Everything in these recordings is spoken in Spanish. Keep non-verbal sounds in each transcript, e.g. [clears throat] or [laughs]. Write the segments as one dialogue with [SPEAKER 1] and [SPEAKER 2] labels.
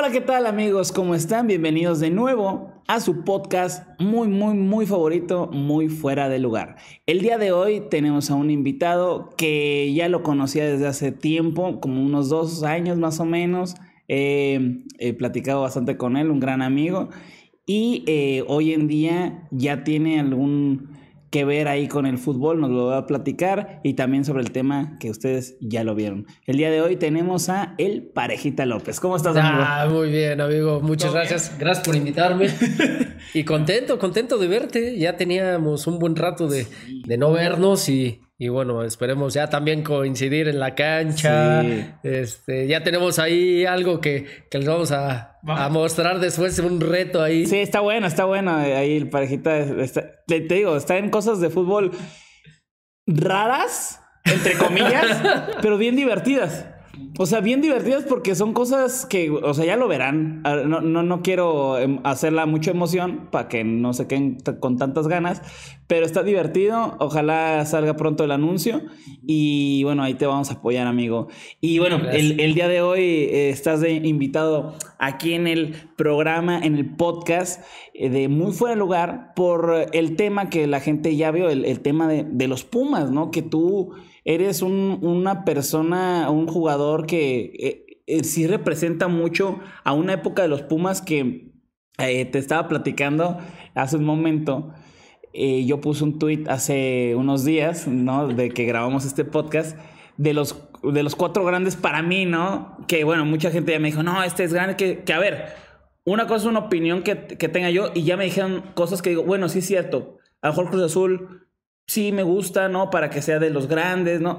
[SPEAKER 1] Hola, ¿qué tal amigos? ¿Cómo están? Bienvenidos de nuevo a su podcast muy, muy, muy favorito, muy fuera de lugar. El día de hoy tenemos a un invitado que ya lo conocía desde hace tiempo, como unos dos años más o menos. Eh, he platicado bastante con él, un gran amigo. Y eh, hoy en día ya tiene algún que ver ahí con el fútbol, nos lo va a platicar y también sobre el tema que ustedes ya lo vieron. El día de hoy tenemos a el Parejita López. ¿Cómo estás, ah, amigo?
[SPEAKER 2] muy bien, amigo. Muchas gracias. Gracias por invitarme.
[SPEAKER 1] [laughs] y contento, contento de verte.
[SPEAKER 2] Ya teníamos un buen rato de, de no vernos y y bueno, esperemos ya también coincidir en la cancha. Este, ya tenemos ahí algo que, les vamos
[SPEAKER 1] a, mostrar después, un reto ahí. Sí, está bueno, está bueno. Eh, ahí el parejita, te, te digo, está en cosas de fútbol raras, entre comillas, [laughs] pero bien divertidas. O sea, bien divertidas porque son cosas que, o sea, ya lo verán. Ah, no, no, quiero em, hacerla mucha emoción para que no se queden con tantas ganas, pero está divertido. Ojalá salga pronto el anuncio y bueno, ahí te vamos a apoyar, amigo. Y bueno, el, día de hoy eh, estás invitado aquí en el programa, en el podcast eh, de Muy Fuera Lugar por el tema que la gente ya vio, el, tema de, de los Pumas, ¿no? Que tú eres una persona, un jugador que eh, eh, sí representa mucho a una época de los Pumas que eh, te estaba platicando hace un momento. yo puse un tweet hace unos días, ¿no? De que grabamos este podcast, de los, de los cuatro grandes para mí, ¿no? Que bueno, mucha gente ya me dijo, no, este es grande, que, a ver, una cosa es una opinión que, que tenga yo y ya me dijeron cosas que digo, bueno, sí es cierto, a lo mejor Cruz Azul sí me gusta, ¿no? Para que sea de los grandes, ¿no?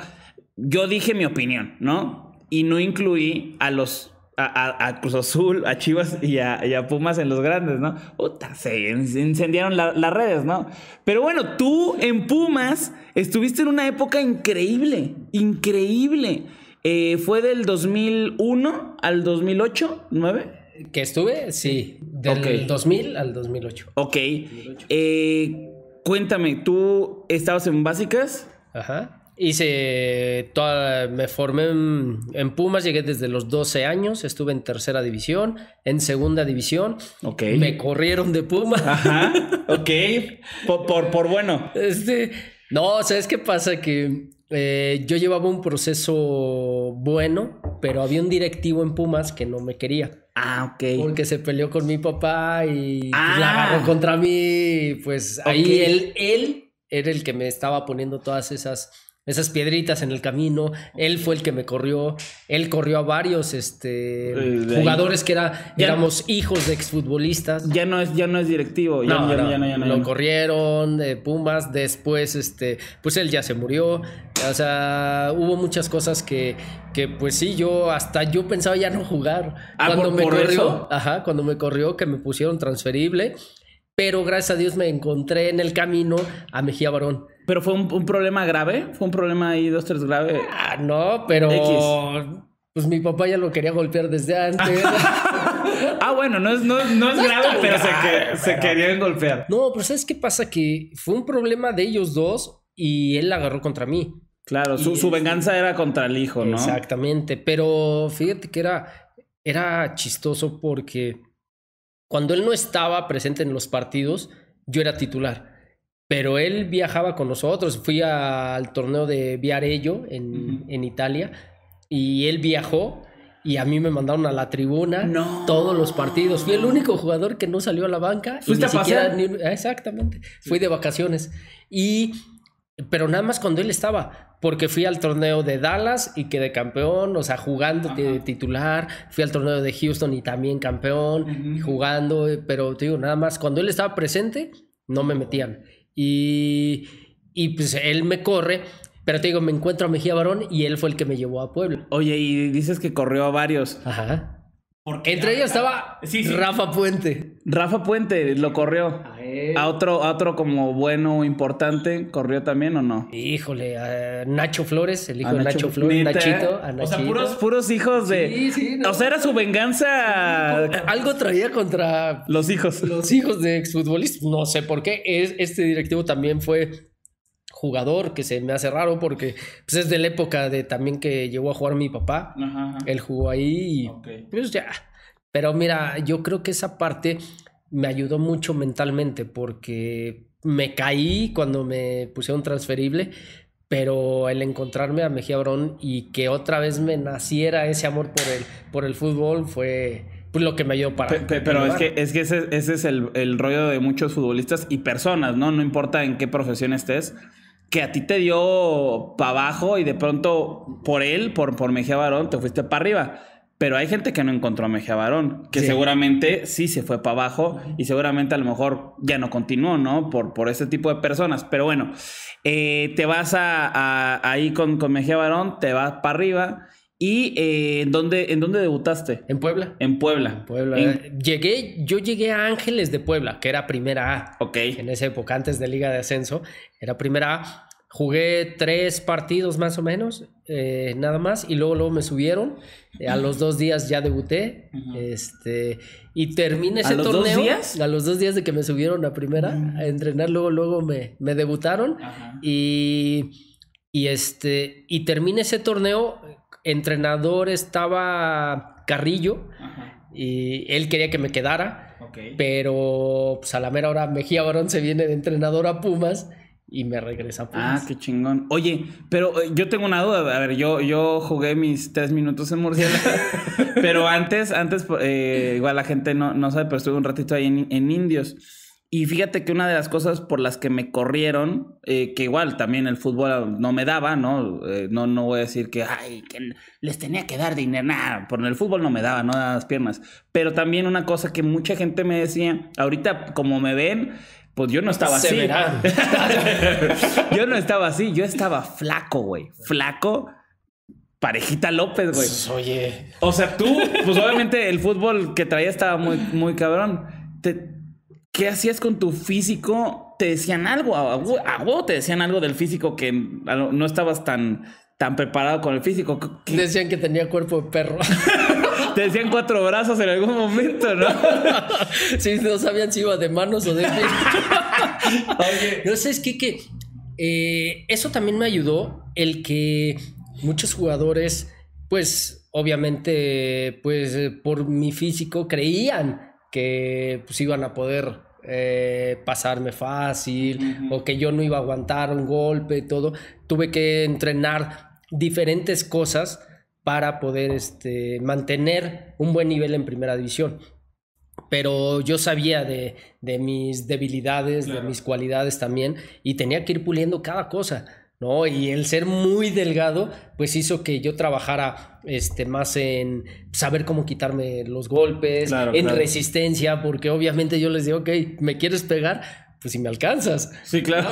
[SPEAKER 1] Yo dije mi opinión, ¿no? Y no incluí a los a, Cruz Azul, a Chivas y a, Pumas en los grandes, ¿no? Puta, se encendieron las redes, ¿no? Pero bueno, tú en Pumas estuviste en una época increíble, increíble. Eh, ¿Fue del 2001 al 2008, 9? ¿Que estuve? Sí, del 2000 al 2008. Ok. Eh, cuéntame, ¿tú estabas en básicas? Ajá. Hice
[SPEAKER 2] toda, me formé en, Pumas, llegué desde los 12 años, estuve en tercera división, en segunda división. Ok. Me corrieron de Pumas. Ajá. [laughs] Ok. por, por, bueno. Este, no, ¿sabes qué pasa? Que eh, yo llevaba un proceso bueno, pero había un directivo en Pumas que no me quería. Ah, Porque se peleó con mi papá y pues, la ah. agarró contra mí. Pues ahí él, él era el que me estaba poniendo todas esas esas piedritas en el camino. Él fue el que me corrió. Él corrió a varios este, jugadores que era, éramos hijos de exfutbolistas. Ya no es, ya no es directivo. Ya no, ya, no, Lo corrieron de Pumas. Después, este, pues él ya se murió. O sea, hubo muchas cosas que, que pues sí, yo hasta yo pensaba ya no jugar. Ah, cuando me corrió, ajá, cuando me corrió que me pusieron transferible pero gracias a Dios me encontré
[SPEAKER 1] en el camino a Mejía Barón. ¿Pero fue un, problema grave? ¿Fue un problema ahí dos, tres grave? Ah, no, pero... Pues mi papá ya lo quería golpear desde antes. [laughs] ah, bueno, no es, no, es grave, pero, se querían
[SPEAKER 2] golpear. No, pero ¿sabes qué pasa? Que fue un problema de ellos dos y él la agarró contra mí. Claro, su, su, venganza era contra el hijo, ¿no? Exactamente, pero fíjate que era, era chistoso porque cuando él no estaba presente en los partidos, yo era titular. Pero él viajaba con nosotros. Fui al torneo de Viarello en, Italia y él viajó y a mí me mandaron a la tribuna no. todos los partidos. Fui el único jugador que no salió a la banca. ¿Fuiste siquiera, exactamente. Fui de vacaciones. Y, pero nada más cuando él estaba porque fui al torneo de Dallas y quedé campeón, o sea, jugando de titular, fui al torneo de Houston y también campeón, jugando, eh, pero te digo, nada más, cuando él estaba presente, no me metían. Y, y pues él me corre, pero te digo, me encuentro a Mejía Barón
[SPEAKER 1] y él fue el que me llevó a Puebla. Oye, y dices que corrió a varios. Ajá. Entre ah, ellos estaba ah, Rafa Puente. Rafa Puente lo corrió. A, otro, otro como bueno, importante, ¿corrió también o no?
[SPEAKER 2] Híjole, a Nacho Flores, el hijo de Nacho, Flores, Nachito, a O sea, puros, hijos
[SPEAKER 1] de. o sea, era su venganza.
[SPEAKER 2] algo traía contra los hijos. Los hijos de exfutbolistas. No sé por qué. este directivo también fue jugador que se me hace raro porque pues, es de la época de también que llegó a jugar mi papá.
[SPEAKER 1] Ajá, Él
[SPEAKER 2] jugó ahí y pues ya. Pero mira, yo creo que esa parte me ayudó mucho mentalmente porque me caí cuando me pusieron transferible, pero el encontrarme a Mejía Brón y que otra vez me naciera ese amor por el, por el fútbol fue pues, lo
[SPEAKER 1] que me ayudó para... Pero, pero es que, es que ese, ese es el, el, rollo de muchos futbolistas y personas, ¿no? No importa en qué profesión estés, que a ti te dio para abajo y de pronto por él, por, por Mejía Barón, te fuiste para arriba. Pero hay gente que no encontró a Mejía Barón, que seguramente sí se fue para abajo y seguramente a lo mejor ya no continuó, ¿no? Por, por ese tipo de personas. Pero bueno, eh, te vas a, ahí con, con Mejía Barón, te vas para arriba ¿Y eh, ¿en, dónde, en dónde debutaste? En Puebla. En Puebla. Llegué, yo llegué a Ángeles de Puebla, que era primera A. Ok. En esa época,
[SPEAKER 2] antes de Liga de Ascenso, era primera A. Jugué tres partidos más o menos, eh, nada más, y luego, luego me subieron. Eh, a los dos días ya debuté. este, y terminé ese ¿A los torneo. Dos días? A los dos días de que me subieron a primera a entrenar, luego, luego me, me debutaron. Y. Y este, y terminé ese torneo entrenador estaba Carrillo y él quería que me quedara, pero pues, a la mera hora Mejía Barón se viene de entrenador a Pumas y me regresa a ah, Pumas. Ah, qué
[SPEAKER 1] chingón. Oye, pero eh, yo tengo una duda. A ver, yo, yo jugué mis tres minutos en Murcia, [laughs] pero antes, antes eh, igual la gente no, no sabe, pero estuve un ratito ahí en Indios. Y fíjate que una de las cosas por las que me corrieron, eh, que igual también el fútbol no me daba, ¿no? Eh, no, no voy a decir que, ay, que les tenía que dar dinero, nada, por el fútbol no me daba, no daba las piernas. Pero también una cosa que mucha gente me decía, ahorita como me ven, pues yo no estaba así. [laughs] yo no estaba así, yo estaba flaco, güey, flaco. Parejita López, güey. Pues, oye. O sea, tú, pues obviamente el fútbol que traía estaba muy, muy cabrón. Te, ¿qué hacías con tu físico? Te decían algo, a huevo te decían algo del físico que no estabas tan, tan preparado con el físico. Decían que tenía cuerpo de perro. [laughs] Te decían cuatro brazos en algún momento, ¿no? [laughs] sí, no sabían si iba de manos o de [laughs]
[SPEAKER 2] No sé, es que, eh, eso también me ayudó el que muchos jugadores, pues obviamente, pues eh, por mi físico creían que pues, iban a poder eh, pasarme fácil o que yo no iba a aguantar un golpe y todo. Tuve que entrenar diferentes cosas para poder este, mantener un buen nivel en primera división. Pero yo sabía de, mis debilidades, de mis cualidades también, y tenía que ir puliendo cada cosa. ¿no? Y el ser muy delgado, pues hizo que yo trabajara este, más en saber cómo quitarme los golpes, en resistencia, porque obviamente yo les digo, ok, ¿me quieres pegar? Pues si me alcanzas.
[SPEAKER 1] Sí, claro.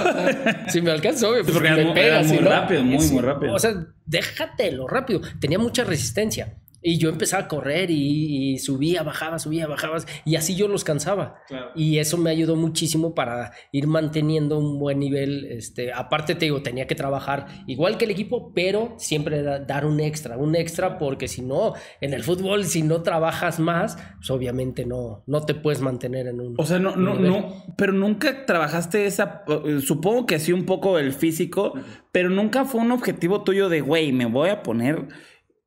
[SPEAKER 1] [laughs] si me alcanzas, obvio, pues porque me pegas. Muy rápido, muy, muy rápido. O sea,
[SPEAKER 2] déjatelo rápido. Tenía mucha resistencia. Y yo empezaba a correr y, subía, bajaba, subía, bajaba, y así yo los cansaba. Y eso me ayudó muchísimo para ir manteniendo un buen nivel. Este, aparte, te digo, tenía que trabajar igual que el equipo, pero siempre dar un extra, un extra, porque si no, en el fútbol, si no trabajas más, pues obviamente no, no te puedes mantener en un. O sea, no, no, no,
[SPEAKER 1] pero nunca trabajaste esa. Eh, supongo que sí, un poco el físico, pero nunca fue un objetivo tuyo de, güey, me voy a poner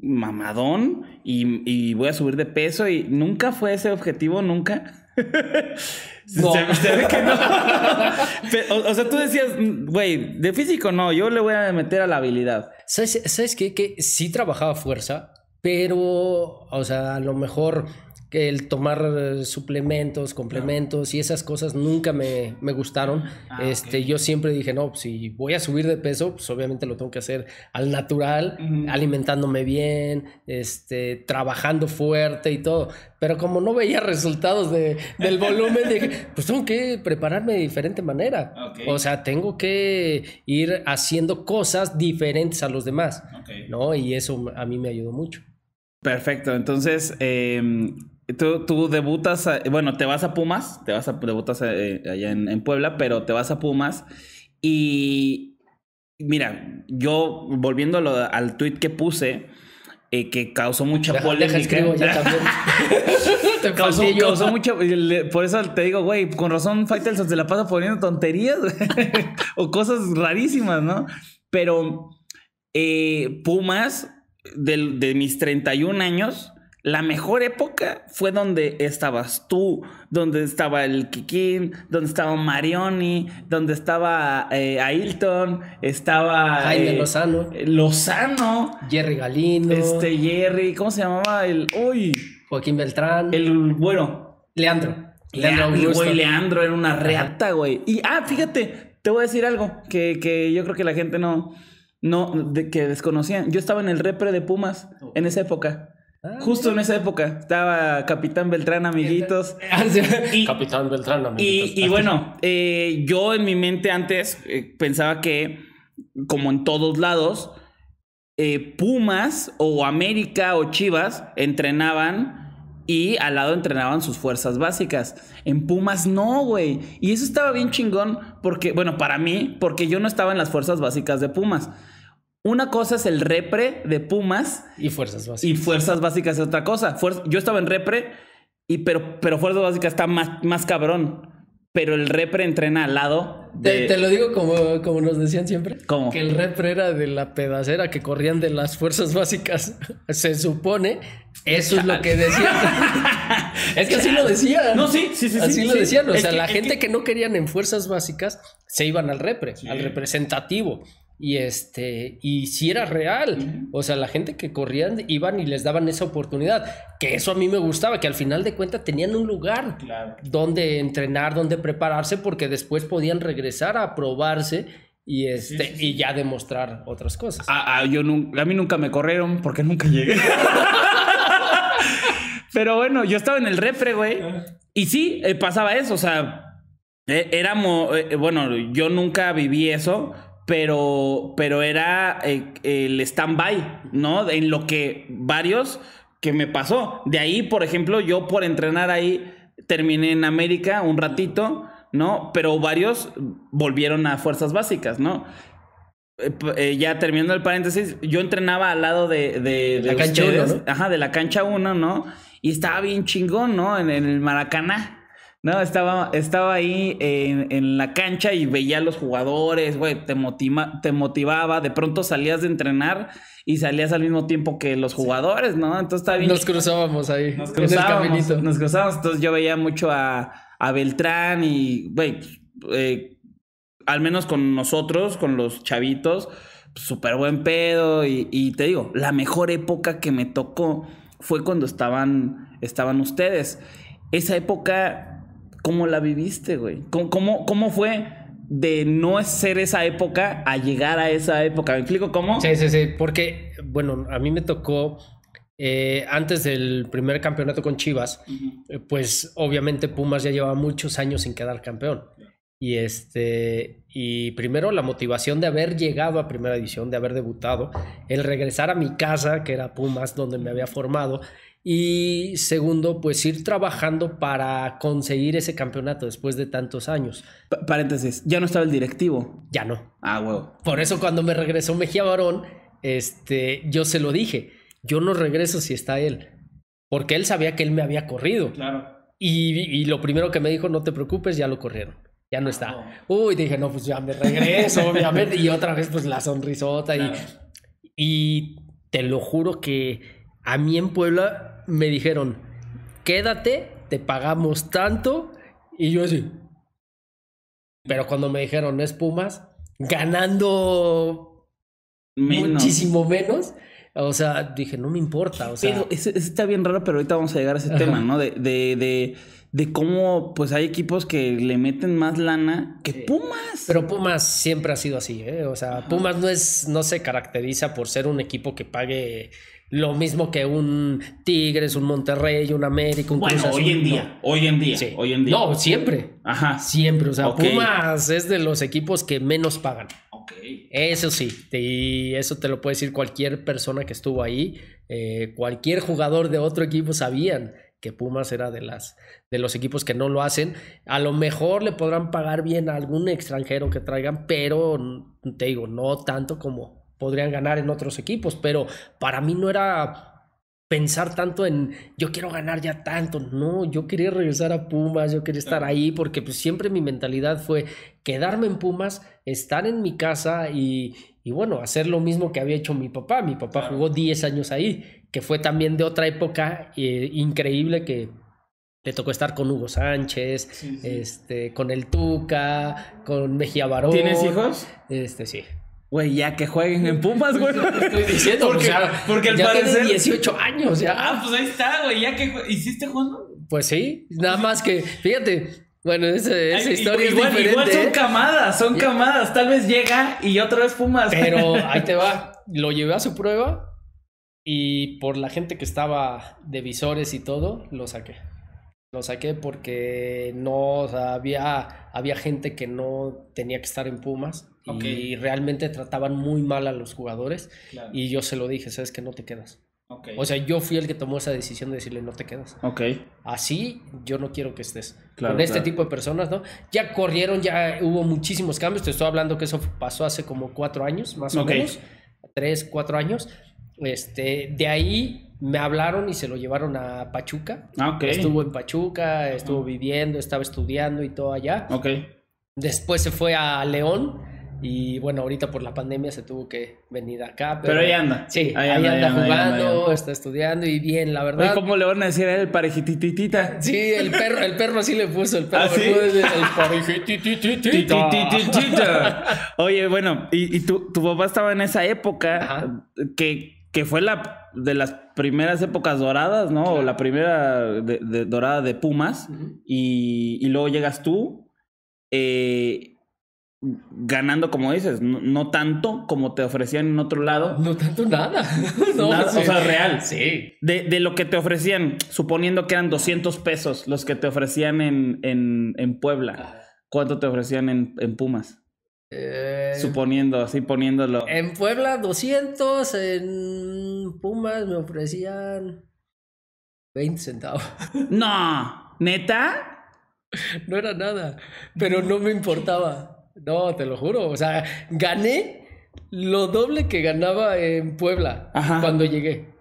[SPEAKER 1] mamadón y, voy a subir de peso y nunca fue ese objetivo, nunca. No. [laughs] se, que no. [laughs] o, sea, tú decías, güey, de físico no, yo le voy a meter a la habilidad. ¿Sabes, ¿sabes qué? Que sí trabajaba fuerza,
[SPEAKER 2] pero, o sea, a lo mejor que el tomar eh, suplementos, complementos y esas cosas nunca me, gustaron. Ah, este, Yo siempre dije, no, si voy a subir de peso, pues obviamente lo tengo que hacer al natural, alimentándome bien, este, trabajando fuerte y todo. Pero como no veía resultados del [laughs] volumen, dije, pues tengo que prepararme de diferente manera. O sea, tengo que ir haciendo cosas diferentes a los demás.
[SPEAKER 1] ¿no? Y eso a mí me ayudó mucho. Perfecto, entonces em, Tú, debutas, bueno, te vas a Pumas, te vas a, debutas eh, allá en, Puebla, pero te vas a Pumas y mira, yo volviendo al tweet que puse, eh, que causó mucha polémica. Deja escribo, ya también. [laughs] te causó, mucha, por eso te digo, güey, con razón Fighter se la pasa poniendo tonterías [laughs] o cosas rarísimas, ¿no? Pero eh, Pumas, de, de mis 31 años, la mejor época fue donde estabas tú, donde estaba el Kikín, donde estaba Marioni, donde estaba eh, Ailton, estaba Jaime eh, Lozano, Lozano, Jerry Galindo... este Jerry, ¿cómo se llamaba el? Uy, Joaquín Beltrán, el bueno, Leandro, Leandro, güey, Leandro era una reata, güey. Y ah, fíjate, te voy a decir algo que, yo creo que la gente no no de, que desconocían. Yo estaba en el repre de Pumas en esa época. Ah, Justo en esa época estaba Capitán Beltrán, amiguitos. [laughs] y, [laughs] Capitán Beltrán, amiguitos. Y, bueno, eh, yo en mi mente antes eh, pensaba que, como en todos lados, eh, Pumas o América o Chivas entrenaban y al lado entrenaban sus fuerzas básicas. En Pumas no, güey. Y eso estaba bien chingón porque, bueno, para mí, porque yo no estaba en las fuerzas básicas de Pumas. Una cosa es el repre de Pumas. Y fuerzas básicas. Y fuerzas básicas es otra cosa. Yo estaba en repre, y, pero, pero fuerzas básicas está más, cabrón. Pero el repre entrena al lado. De... Te, lo
[SPEAKER 2] digo como, como nos decían siempre. Que el repre era de la pedacera que corrían de las fuerzas básicas. [laughs] Se supone. Eso es lo que decían. [laughs] es que así lo decían. No, sí, sí, sí. Así lo decían. O sea, la gente que... no querían en fuerzas básicas se iban al repre, al representativo. Y este, y si era real, o sea, la gente que corrían iban y les daban esa oportunidad, que eso a mí me gustaba, que al final de cuentas tenían un lugar donde entrenar, donde prepararse, porque después podían regresar
[SPEAKER 1] a probarse y este y ya demostrar otras cosas. Ah, ah, a mí nunca me corrieron porque nunca llegué. [laughs] Pero bueno, yo estaba en el refre, güey, y sí eh, pasaba eso, o sea, eh, éramos, eh, bueno, yo nunca viví eso pero, pero era eh, el stand-by, ¿no? En lo que varios que me pasó. De ahí, por ejemplo, yo por entrenar ahí terminé en América un ratito, ¿no? Pero varios volvieron a fuerzas básicas, ¿no? Eh, eh, ya terminando el paréntesis, yo entrenaba al lado de, la cancha uno, ¿no? 1, ¿no? Y estaba bien chingón, ¿no? en el Maracaná. No, estaba, estaba ahí eh, en, la cancha y veía a los jugadores, güey, te, motiva, te motivaba, de pronto salías de entrenar y salías al mismo tiempo que los jugadores, ¿no? Entonces estaba bien. Nos
[SPEAKER 2] cruzábamos ahí, nos cruzábamos, Nos
[SPEAKER 1] cruzábamos, entonces yo veía mucho a, Beltrán y, güey, pues, eh, al menos con nosotros, con los chavitos, pues, súper buen pedo y, y te digo, la mejor época que me tocó fue cuando estaban, estaban ustedes. Esa época ¿Cómo la viviste, güey? ¿Cómo, cómo, fue de no ser esa época a llegar a esa época? ¿Me explico cómo? Sí, sí, sí, porque, bueno, a mí me tocó eh, antes del primer campeonato con Chivas,
[SPEAKER 2] eh, pues obviamente Pumas ya llevaba muchos años sin quedar campeón. Y este, y primero la motivación de haber llegado a primera edición, de haber debutado, el regresar a mi casa, que era Pumas, donde me había formado, y segundo, pues ir trabajando para conseguir ese campeonato después de tantos años. paréntesis, ya no estaba el
[SPEAKER 1] directivo. Ya no. Ah, huevo.
[SPEAKER 2] Por eso cuando me regresó Mejía Barón, este, yo se lo dije, yo no regreso si está él, porque él sabía que él me había corrido. Claro. Y, lo primero que me dijo, no te preocupes, ya lo corrieron ya no está. Uy, dije, no, pues ya me regreso, [laughs] obviamente. Y otra vez, pues la sonrisota. y te lo juro que a mí en Puebla me dijeron, quédate, te pagamos tanto. Y yo así. Pero cuando me dijeron, es Pumas, ganando muchísimo menos.
[SPEAKER 1] O sea, dije, no me importa. O sea. está bien raro, pero ahorita vamos a llegar a ese tema, ¿no? De, de, de, de, cómo pues hay equipos que le meten más lana que Pumas.
[SPEAKER 2] Pero Pumas siempre ha sido así, ¿eh? O sea, Pumas no es, no se caracteriza por ser un equipo que pague lo mismo que un Tigres, un Monterrey, un América, un bueno, Cruz hoy en día,
[SPEAKER 1] hoy en día, hoy en día. No, siempre. Ajá. Siempre, o sea, Pumas es de los
[SPEAKER 2] equipos que menos pagan. Ok. Eso sí, y eso te lo puede decir cualquier persona que estuvo ahí, eh, cualquier jugador de otro equipo sabían que Pumas era de las de los equipos que no lo hacen. A lo mejor le podrán pagar bien a algún extranjero que traigan, pero te digo, no tanto como podrían ganar en otros equipos, pero para mí no era pensar tanto en yo quiero ganar ya tanto, no, yo quería regresar a Pumas, yo quería estar ahí, porque pues, siempre mi mentalidad fue quedarme en Pumas, estar en mi casa y, bueno, hacer lo mismo que había hecho mi papá, mi papá jugó 10 años ahí, que fue también de otra época eh, increíble que le tocó estar con Hugo Sánchez, este, con el Tuca, con Mejía Barón. ¿Tienes hijos? Este, sí. Güey, ya que jueguen en Pumas, güey. Estoy diciendo, pues porque, porque al parecer. 18 años, ya. Ah, pues
[SPEAKER 1] ahí está, güey, ya que hiciste juego?
[SPEAKER 2] Pues sí, nada más que, fíjate, bueno, esa, esa historia es diferente. Igual son ¿eh? camadas, son camadas. Tal vez llega y otra vez Pumas. Pero [laughs] ahí te va. Lo llevé a su prueba y por la gente que estaba de visores y todo, lo saqué. Lo saqué porque no o sea, había, había gente que no tenía que estar en Pumas y realmente trataban muy mal a los jugadores. Y yo se lo dije, sabes que no te quedas. O sea, yo fui el que tomó esa decisión de decirle no te quedas. Así yo no quiero que estés. con este tipo de personas, ¿no? Ya corrieron, ya hubo muchísimos cambios. Te estoy hablando que eso pasó hace como cuatro años, más o menos. Tres, cuatro años. Este, de ahí me hablaron y se lo llevaron a Pachuca. Ah, estuvo en Pachuca, estuvo viviendo, estaba estudiando y todo allá. Después se fue a León y bueno, ahorita por la pandemia se tuvo que venir acá. Pero, ahí anda. Sí, ahí, anda, jugando,
[SPEAKER 1] está estudiando y bien, la verdad. ¿Cómo le van a decir a él parejititita?
[SPEAKER 2] Sí, el perro, el perro sí le puso, el perro ¿Ah,
[SPEAKER 1] el Oye, bueno, y, tu, tu, papá estaba en esa época que, que fue la de las primeras épocas doradas, ¿no? o La primera de, dorada de Pumas. y, y, luego llegas tú. Eh, ganando, como dices, no, tanto como te ofrecían en otro lado. No tanto nada. [laughs] no, O sea, real. Sí. De, de, lo que te ofrecían, suponiendo que eran 200 pesos los que te ofrecían en, en, en Puebla, ah. ¿cuánto te ofrecían en, en Pumas? Eh, suponiendo, así poniéndolo. En
[SPEAKER 2] Puebla 200, en Pumas me ofrecían 20 centavos.
[SPEAKER 1] No, neta. [laughs] No era nada, pero no me importaba. No,
[SPEAKER 2] te lo juro. O sea, gané lo doble que ganaba en Puebla cuando llegué.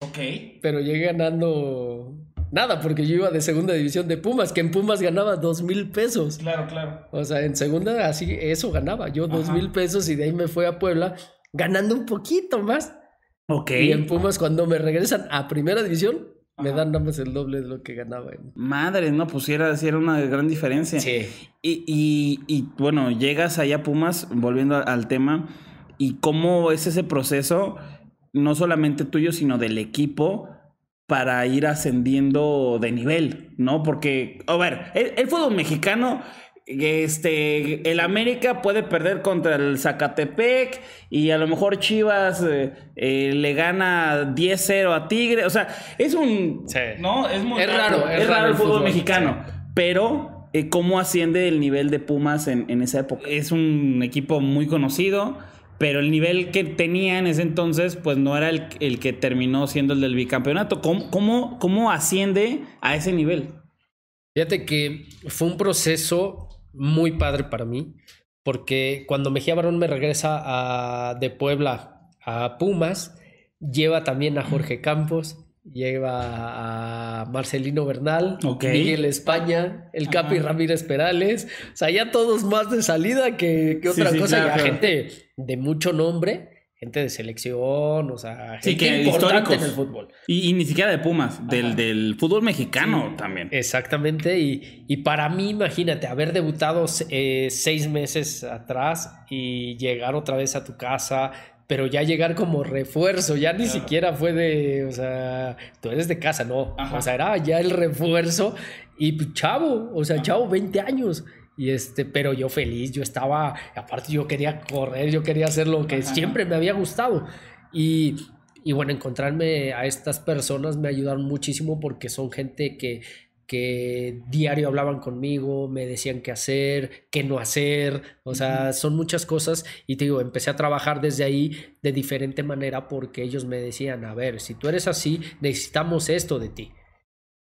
[SPEAKER 2] Ok. Pero llegué ganando nada, porque yo iba de segunda división de Pumas, que en Pumas ganaba dos mil pesos.
[SPEAKER 1] Claro, claro.
[SPEAKER 2] O sea, en segunda así eso ganaba. Yo dos mil pesos y de ahí me fui a Puebla ganando un poquito más. Ok. Y en Pumas, cuando me regresan a primera división, me dan nada el doble de lo que ganaba.
[SPEAKER 1] Madre, no, pues era, era, una gran diferencia. Sí. Y, bueno, llegas allá a Pumas, volviendo al tema, y cómo es ese proceso, no solamente tuyo, sino del equipo, para ir ascendiendo de nivel, ¿no? Porque, a ver, el fútbol mexicano este, el América puede perder contra el Zacatepec y a lo mejor Chivas eh, eh, le gana 10-0 a Tigre. O sea, es un... ¿no? Es, muy raro, es, raro, el fútbol, mexicano. Pero eh, cómo asciende el nivel de Pumas en, esa época. Es un equipo muy conocido, pero el nivel que tenía en ese entonces pues no era el, que terminó siendo el del bicampeonato. cómo asciende a ese nivel? Fíjate que fue un proceso muy padre para mí,
[SPEAKER 2] porque cuando Mejía Barón me regresa de Puebla a Pumas, lleva también a Jorge Campos, lleva a Marcelino Bernal, Miguel España, el Capi Ramírez Perales, o sea, ya todos más de salida que, que otra cosa, gente de mucho nombre gente de selección, o sea, gente que en el fútbol.
[SPEAKER 1] Y, ni siquiera de Pumas, del, del, fútbol mexicano también.
[SPEAKER 2] Exactamente, y, y, para mí, imagínate, haber debutado eh, seis meses atrás y llegar otra vez a tu casa, pero ya llegar como refuerzo, ya ni siquiera fue de, o sea, tú eres de casa, no, o sea, era ya el refuerzo y pues, chavo, o sea, chavo, 20 años. Y este, pero yo feliz, yo estaba, aparte yo quería correr, yo quería hacer lo que siempre me había gustado. Y, y, bueno, encontrarme a estas personas me ayudaron muchísimo porque son gente que, que diario hablaban conmigo, me decían qué hacer, qué no hacer, o sea, son muchas cosas. Y te digo, empecé a trabajar desde ahí de diferente manera porque ellos me decían, a ver, si tú eres así, necesitamos esto de ti.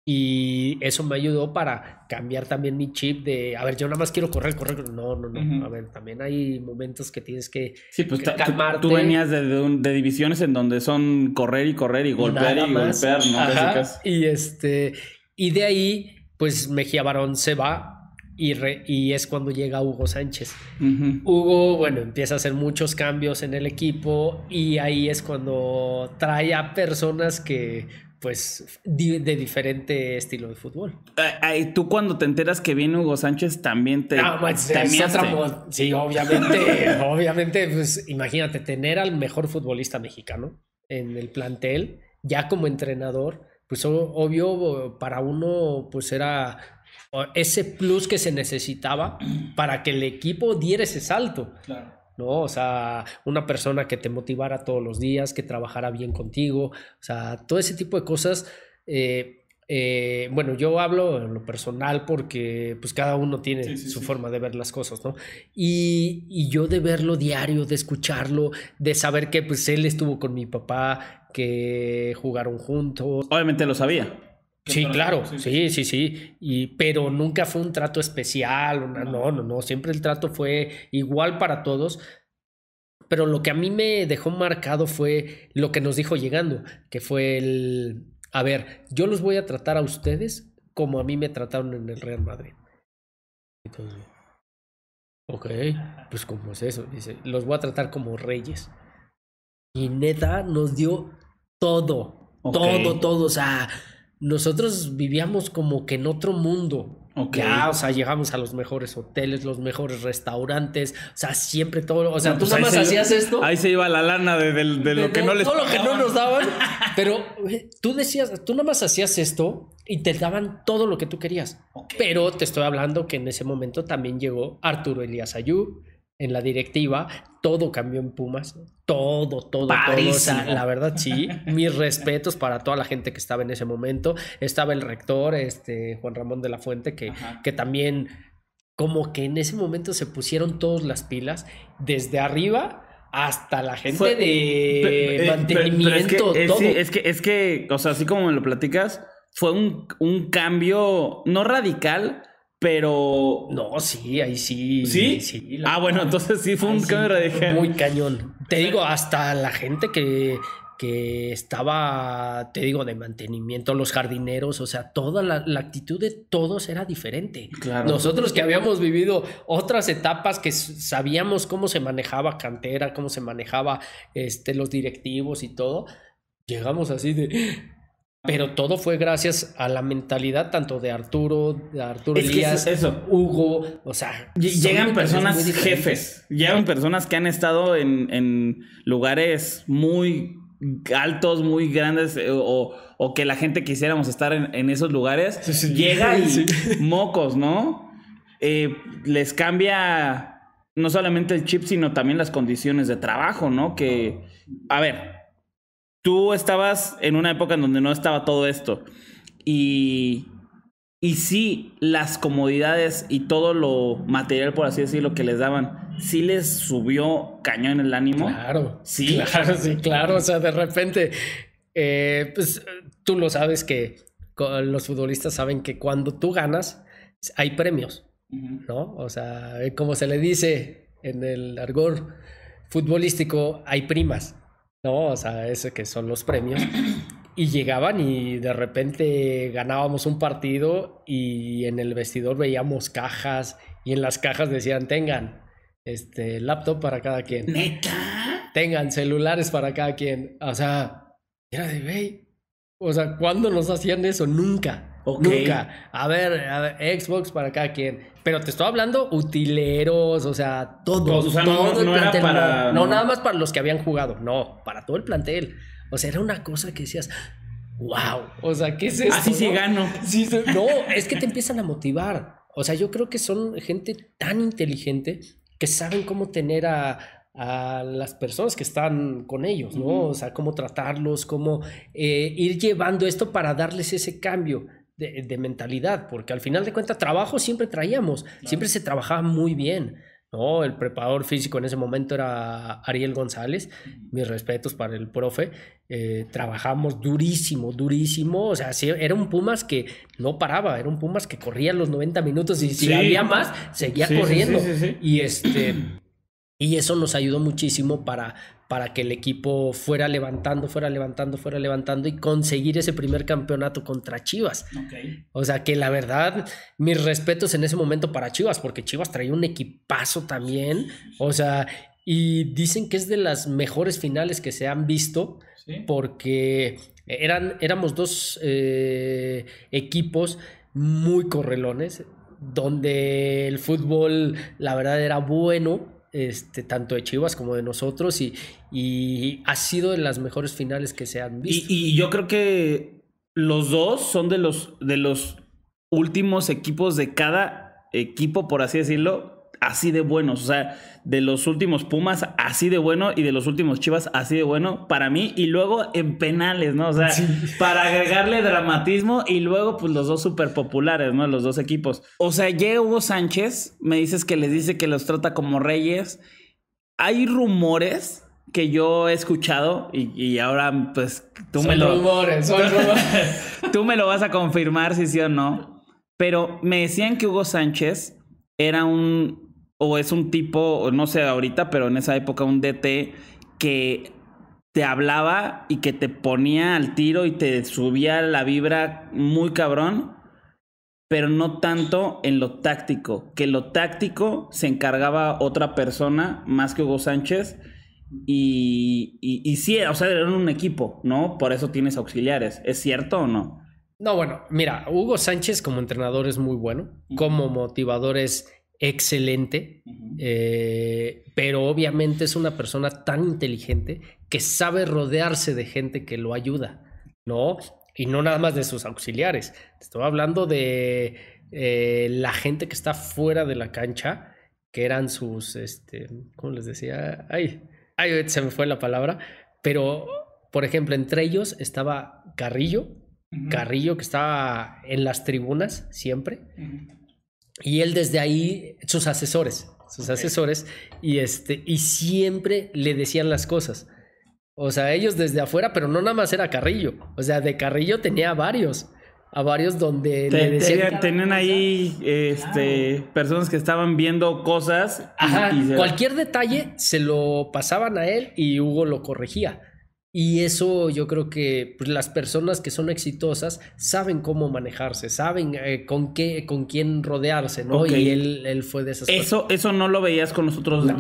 [SPEAKER 2] Y eso me ayudó para cambiar también mi chip de, a ver, yo nada más quiero correr, correr. No, no, no. A ver, también hay momentos que tienes que sí, pues, Tú, venías
[SPEAKER 1] de, de, divisiones en donde son correr y correr y golpear y golpear, ¿no?
[SPEAKER 2] Y este, y de ahí, pues Mejía Barón se va y, y es cuando llega Hugo Sánchez. Hugo, bueno, empieza a hacer muchos cambios en el equipo y ahí es cuando trae a personas que pues de, diferente estilo de fútbol.
[SPEAKER 1] Ah, ah, y tú cuando te enteras que viene Hugo Sánchez también te... Ah, pues, sí,
[SPEAKER 2] obviamente, [laughs] obviamente, pues imagínate, tener al mejor futbolista mexicano en el plantel, ya como entrenador, pues obvio, para uno pues era ese plus que se necesitaba para que el equipo diera ese salto. Claro. ¿no? O sea, una persona que te motivara todos los días, que trabajara bien contigo, o sea, todo ese tipo de cosas. Eh, eh, bueno, yo hablo en lo personal porque pues cada uno tiene su forma de ver las cosas, ¿no? Y, y, yo de verlo diario, de escucharlo, de saber que pues él estuvo con mi papá, que jugaron juntos.
[SPEAKER 1] Obviamente lo sabía. Sí, claro, sí, sí,
[SPEAKER 2] sí. Y, pero nunca fue un trato especial, no. no, no, siempre el trato fue igual para todos. Pero lo que a mí me dejó marcado fue lo que nos dijo llegando, que fue el, a ver, yo los voy a tratar a ustedes como a mí me trataron en el Real Madrid. Entonces, pues, ok, pues como es eso, dice, los voy a tratar como reyes. Y neta nos dio todo, todo, todo, o sea nosotros vivíamos como que en otro mundo. o sea, llegamos a los mejores hoteles, los mejores restaurantes, o sea, siempre todo. O sea, tú pues nada más hacías esto.
[SPEAKER 1] Ahí se iba la lana de, lo que no les Todo lo que no
[SPEAKER 2] nos daban. [laughs] pero tú decías, tú nada más hacías esto y te daban todo lo que tú querías. Pero te estoy hablando que en ese momento también llegó Arturo Elías Ayú, en la directiva, todo cambió en Pumas, todo, todo, todo. La verdad, sí. Mis respetos para toda la gente que estaba en ese momento. Estaba el rector, este, Juan Ramón de la Fuente, que, que también, como que en ese momento se pusieron todas las pilas, desde arriba hasta la gente de mantenimiento. es,
[SPEAKER 1] que, Es, que, o sea, así como me lo platicas, fue un, un cambio no radical, pero no, sí, ahí sí. ¿Sí? ah, bueno, entonces sí fue un cambio radical. Muy cañón. Te digo, hasta la gente que,
[SPEAKER 2] que estaba, te digo, de mantenimiento, los jardineros, o sea, toda la, actitud de todos era diferente. Claro. Nosotros que habíamos vivido otras etapas que sabíamos cómo se manejaba cantera, cómo se manejaba este, los directivos y todo, llegamos así de pero todo fue gracias a la mentalidad tanto de Arturo, de Arturo Elías, Hugo, o sea. Llegan personas jefes,
[SPEAKER 1] llegan personas que han estado en, lugares muy altos, muy grandes, eh, o, que la gente quisiéramos estar en, esos lugares. llega [laughs] y mocos, ¿no? Eh, les cambia no solamente el chip, sino también las condiciones de trabajo, ¿no? Que, a ver, tú estabas en una época en donde no estaba todo esto. Y, y sí, las comodidades y todo lo material, por así decirlo, que les daban, sí les subió cañón el ánimo. Claro. Sí. Claro, sí, claro. O sea, de repente,
[SPEAKER 2] eh, pues tú lo sabes que los futbolistas saben que cuando tú ganas, hay premios, ¿no? O sea, como se le dice en el argor futbolístico, hay primas. ¿no? O sea, ese que son los premios. Y llegaban y de repente ganábamos un partido y en el vestidor veíamos cajas y en las cajas decían, tengan este laptop para cada quien. Tengan celulares para cada quien. O sea, era de, güey, o sea, ¿cuándo nos hacían eso? Nunca. Nunca. A ver, Xbox para cada quien. Pero te estoy hablando utileros, o sea, todos. todo no, el plantel. no, nada más para los que habían jugado. No, para todo el plantel. O sea, era una cosa que decías, wow. O sea, ¿qué es eso? Así se gano. no, es que te empiezan a motivar. O sea, yo creo que son gente tan inteligente que saben cómo tener a, a las personas que están con ellos, ¿no? O sea, cómo tratarlos, cómo eh, ir llevando esto para darles ese cambio de, mentalidad, porque al final de cuentas trabajo siempre traíamos, siempre se trabajaba muy bien. ¿no? El preparador físico en ese momento era Ariel González, mis respetos para el profe, eh, trabajamos durísimo, durísimo, o sea, era un Pumas que no paraba, era un Pumas que corría los 90 minutos y si había más, seguía corriendo. Y, este, y eso nos ayudó muchísimo para, para que el equipo fuera levantando, fuera levantando, fuera levantando y conseguir ese primer campeonato contra Chivas. O sea que la verdad, mis respetos en ese momento para Chivas, porque Chivas traía un equipazo también. O sea, y dicen que es de las mejores finales que se han visto, porque eran, éramos dos eh, equipos muy correlones, donde el fútbol, la verdad, era bueno este, tanto de Chivas como de nosotros y, y ha sido de las mejores finales que se han visto.
[SPEAKER 1] Y, y, yo creo que los dos son de los, de los últimos equipos de cada equipo, por así decirlo, así de buenos. O sea, de los últimos Pumas, así de bueno, y de los últimos Chivas, así de bueno para mí. Y luego en penales, ¿no? O sea, para agregarle dramatismo, y luego, pues los dos súper populares, ¿no? Los dos equipos. O sea, llega Hugo Sánchez, me dices que les dice que los trata como reyes. Hay rumores que yo he escuchado y, ahora pues tú me lo rumores, son [laughs] rumores. tú me lo vas a confirmar si sí o no pero me decían que Hugo Sánchez era un o es un tipo, no sé ahorita, pero en esa época un DT que te hablaba y que te ponía al tiro y te subía la vibra muy cabrón, pero no tanto en lo táctico, que lo táctico se encargaba otra persona más que Hugo Sánchez y, y, y sí, o sea, eran un equipo, ¿no? Por eso tienes auxiliares, ¿es cierto o no?
[SPEAKER 2] No, bueno, mira,
[SPEAKER 1] Hugo Sánchez
[SPEAKER 2] como entrenador es muy bueno, como motivador es excelente, eh, pero obviamente es una persona tan inteligente que sabe rodearse de gente que lo ayuda, ¿no? Y no nada más de sus auxiliares. estaba hablando de eh, la gente que está fuera de la cancha, que eran sus, este, ¿cómo les decía? Ay, se me fue la palabra, pero, por ejemplo, entre ellos estaba Carrillo, Carrillo que estaba en las tribunas siempre. Y él desde ahí, sus asesores, sus asesores, y, este, y siempre le decían las cosas. O sea, ellos desde afuera, pero no nada más era Carrillo. O sea, de Carrillo tenía varios. A varios donde le decían.
[SPEAKER 1] Tenían, ahí este, personas que estaban viendo cosas. Ajá, Cualquier detalle se lo pasaban a él y Hugo lo corregía. Y eso yo
[SPEAKER 2] creo que pues, las personas que son exitosas saben cómo manejarse, saben eh, con qué, con quién rodearse, ¿no? Y él, fue de esas eso,
[SPEAKER 1] Eso no lo veías con nosotros no,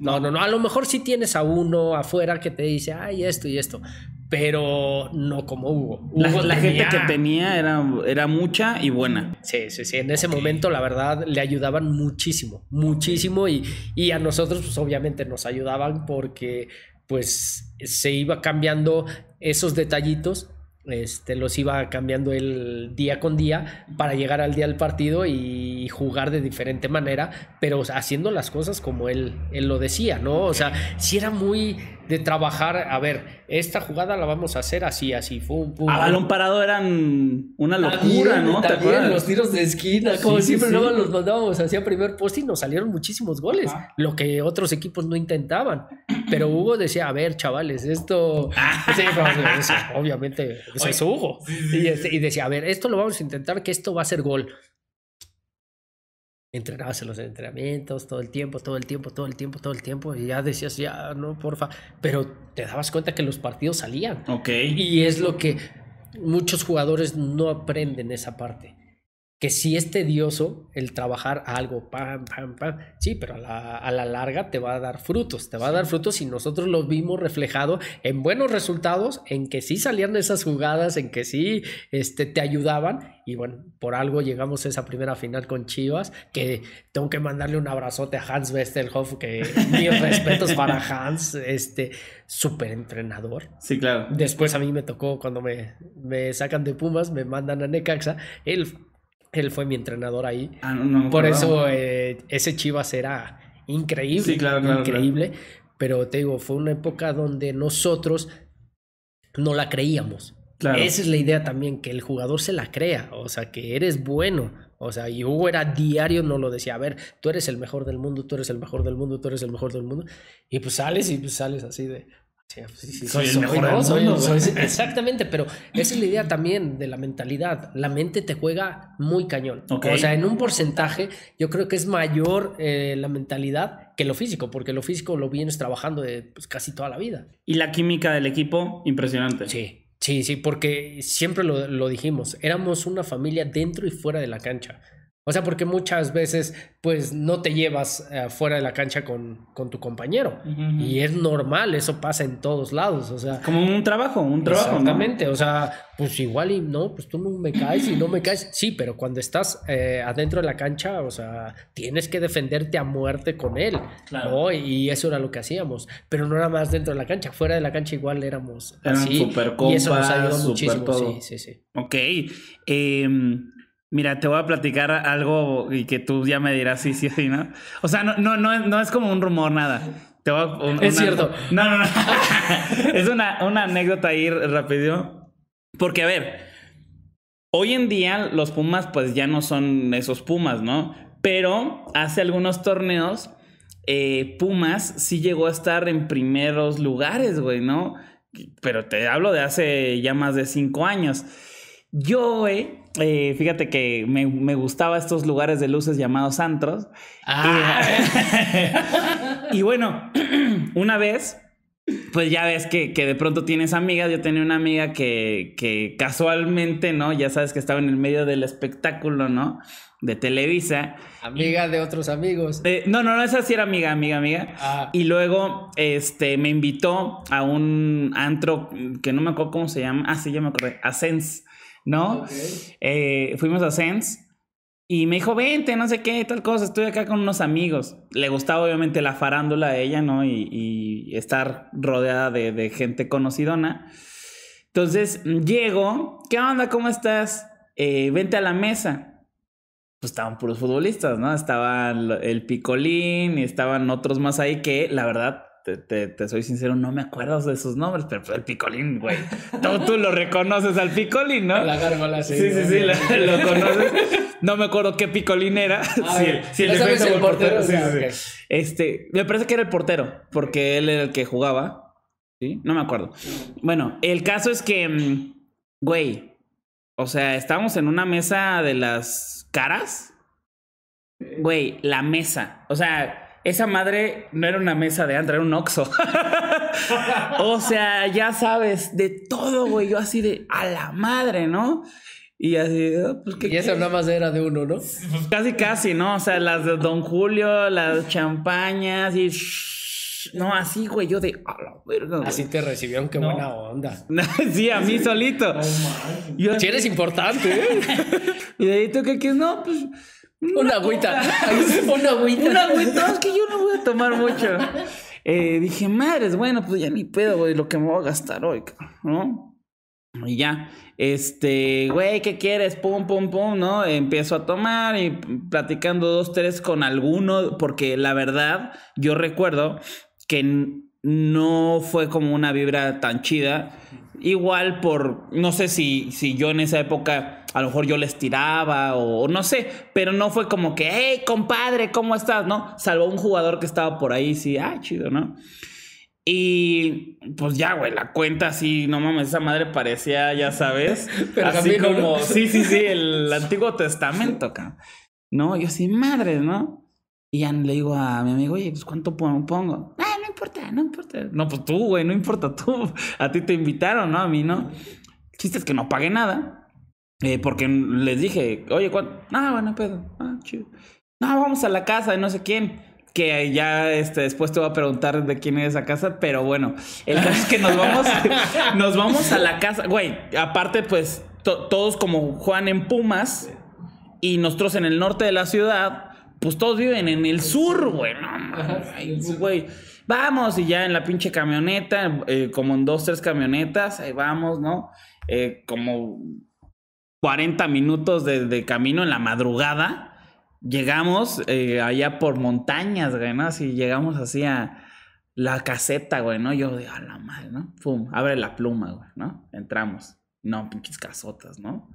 [SPEAKER 2] No, no, no. A lo mejor sí tienes a uno afuera que te dice, ay, esto y esto. Pero no como Hugo. la, gente que
[SPEAKER 1] tenía era, era mucha y buena.
[SPEAKER 2] Sí, sí, sí. En ese momento, la verdad, le ayudaban muchísimo, muchísimo. Y, y a nosotros, pues obviamente, nos ayudaban porque pues se iba cambiando esos detallitos, este, los iba cambiando el día con día para llegar al día del partido y jugar de diferente manera, pero haciendo las cosas como él, él lo decía, ¿no? O sea, si era muy de trabajar, a ver, esta jugada la vamos a hacer así, así, pum, A balón
[SPEAKER 1] parado eran una locura, ¿no? también los tiros
[SPEAKER 2] de esquina, como siempre, luego los mandábamos hacia primer poste y nos salieron muchísimos goles, lo que otros equipos no intentaban. Pero Hugo decía, a ver, chavales, esto... [laughs] obviamente, eso es Hugo. Este, y decía, a ver, esto lo vamos a intentar, que esto va a ser gol entrenabas en los entrenamientos todo el tiempo, todo el tiempo, todo el tiempo, todo el tiempo, y ya decías, ya, no, porfa, pero te dabas cuenta que los partidos salían. Ok. Y es lo que muchos jugadores no aprenden esa parte que sí es tedioso el trabajar algo, pam, pam, pam, sí, pero a la, larga te va a dar frutos, te va a dar frutos y nosotros lo vimos reflejado en buenos resultados, en que sí salían esas jugadas, en que sí este, te ayudaban y bueno, por algo llegamos a esa primera final con Chivas, que tengo que mandarle un abrazote a Hans Westerhoff, que mis [laughs] respetos para Hans, este, súper entrenador. Sí, claro. Después a mí me tocó cuando me, me sacan de Pumas, me mandan a Necaxa, él él fue mi entrenador ahí.
[SPEAKER 1] Ah, Por eso
[SPEAKER 2] eh, ese Chivas era increíble. Sí, claro, claro, increíble. Pero te digo, fue una época donde nosotros no la creíamos. Esa es la idea también, que el jugador se la crea, o sea, que eres bueno. O sea, y Hugo era diario, no lo decía, a ver, tú eres el mejor del mundo, tú eres el mejor del mundo, tú eres el mejor del mundo. Y pues sales y pues sales así de, pues, sí, sí, soy, el mejor [laughs] exactamente, pero esa es la idea también de la mentalidad. La mente te juega muy cañón.
[SPEAKER 1] O sea, en un
[SPEAKER 2] porcentaje yo creo que es mayor eh, la mentalidad que lo físico, porque lo físico lo vienes trabajando de, pues, casi toda la vida.
[SPEAKER 1] Y la química del equipo, impresionante.
[SPEAKER 2] Sí. Sí, sí, porque siempre lo dijimos, éramos una familia dentro y fuera de la cancha. O sea, porque muchas veces, pues, no te llevas eh, fuera de la cancha con, con tu compañero. Y es normal, eso pasa en todos lados. O sea. Como un trabajo, un trabajo. Exactamente. O sea, pues igual y no, pues tú no me caes y no me caes. Sí, pero cuando estás eh, adentro de la cancha, o sea, tienes que defenderte a muerte con él. Claro. ¿no? Y eso era lo que hacíamos. Pero no era más dentro de la cancha. Fuera de la cancha igual éramos Eran así. y eso nos ayudó muchísimo. Sí,
[SPEAKER 1] sí, sí. Ok. Eh Mira, te voy a platicar algo y que tú ya me dirás sí, sí, sí, ¿no? O sea, no, no, no, no es como un rumor, nada. es cierto. No, no, no. [laughs] es una, una anécdota ahí rápido. Porque, a ver, hoy en día los Pumas pues ya no son esos Pumas, ¿no? Pero hace algunos torneos, eh, Pumas sí llegó a estar en primeros lugares, güey, ¿no? Pero te hablo de hace ya más de cinco años. Yo, eh, eh, fíjate que me, me, gustaba estos lugares de luces llamados antros. Ah. [laughs] Y, bueno, [clears throat] una vez, pues ya ves que, de pronto tienes amigas. Yo tenía una amiga que, casualmente, ¿no? Ya sabes que estaba en el medio del espectáculo, ¿no? de Televisa. Amiga de otros amigos. no, no, no, esa sí era amiga, amiga, amiga. Ah. Y luego este, me invitó a un antro que no me acuerdo cómo se llama. Ah, sí, ya me acordé. Ascens. ¿no? Eh, fuimos a Sens y me dijo, vente, no sé qué, tal cosa, estoy acá con unos amigos. Le gustaba obviamente la farándula de ella, ¿no? Y, estar rodeada de, gente conocidona. Entonces llego, ¿qué onda? ¿Cómo estás? Eh, vente a la mesa. Pues estaban puros futbolistas, ¿no? Estaban el Picolín y estaban otros más ahí que, la verdad, te, soy sincero, no me acuerdo de sus nombres, pero el picolín, güey. Tú, lo reconoces al picolín, ¿no? La gárgola, sí. Sí, sí, sí, lo conoces. No me acuerdo qué picolín era. Ah, [laughs] sí, si el, portero. Ah, sí, sí. Este, me parece que era el portero, porque él era el que jugaba. ¿Sí? No me acuerdo. Bueno, el caso es que, mm, güey, o sea, estábamos en una mesa de las caras. Güey, la mesa. O sea, esa madre no era una mesa de andra era un oxo. [laughs] o sea, ya sabes, de todo, güey. Yo así de a la madre, ¿no? Y así, oh, pues ¿qué Y eso nada más era de uno, ¿no? casi, casi, ¿no? O sea, las de Don Julio, las champañas y. No, así, güey, yo de a la verga. Así te recibieron, qué buena onda. [laughs] sí, a mí solito. Oh, eres importante. ¿eh? [laughs] y de ahí tú qué quieres, no, pues [laughs] Una agüita. [laughs] una agüita. Una agüita. es que yo no voy a tomar mucho. Eh, dije, madres, bueno, pues ya ni pedo, güey, lo que me voy a gastar hoy, ¿no? Y ya, este, güey, ¿qué quieres? Pum, pum, pum, ¿no? Empiezo a tomar y platicando dos, tres con alguno, porque la verdad, yo recuerdo que no fue como una vibra tan chida. Igual por, no sé si, si yo en esa época a lo mejor yo les tiraba o, no sé, pero no fue como que, hey, compadre, ¿cómo estás? ¿No? Salvo un jugador que estaba por ahí, sí, ah, chido, ¿no? Y pues ya, güey, la cuenta así, no mames, esa madre parecía, ya sabes, [laughs] así como, sí, sí, sí, el Antiguo Testamento, No, yo así, madre, ¿no? Y ya le digo a mi amigo, oye, pues ¿cuánto pongo? importa, no importa. No, pues tú, güey, no importa tú. [laughs] A ti te invitaron, ¿no? A mí no. chistes chiste es que no pagué nada. Eh, porque les dije, oye, ¿cuánto? Ah, bueno, pedo. Ah, chido. No, vamos a la casa de no sé quién. Que ya este, después te voy a preguntar de quién es esa casa, pero bueno, el caso es que nos vamos, [laughs] nos vamos a la casa. Güey, aparte, pues todos como Juan en Pumas y nosotros en el norte de la ciudad, pues todos viven en el sur, güey. No, güey vamos, y ya en la pinche camioneta, eh, como en dos, tres camionetas, ahí vamos, ¿no? Eh, como 40 minutos de, camino en la madrugada, llegamos eh, allá por montañas, güey, ¿no? Así llegamos así a la caseta, güey, ¿no? Yo digo, a la madre, ¿no? Fum, abre la pluma, güey, ¿no? Entramos. No, pinches casotas, ¿no?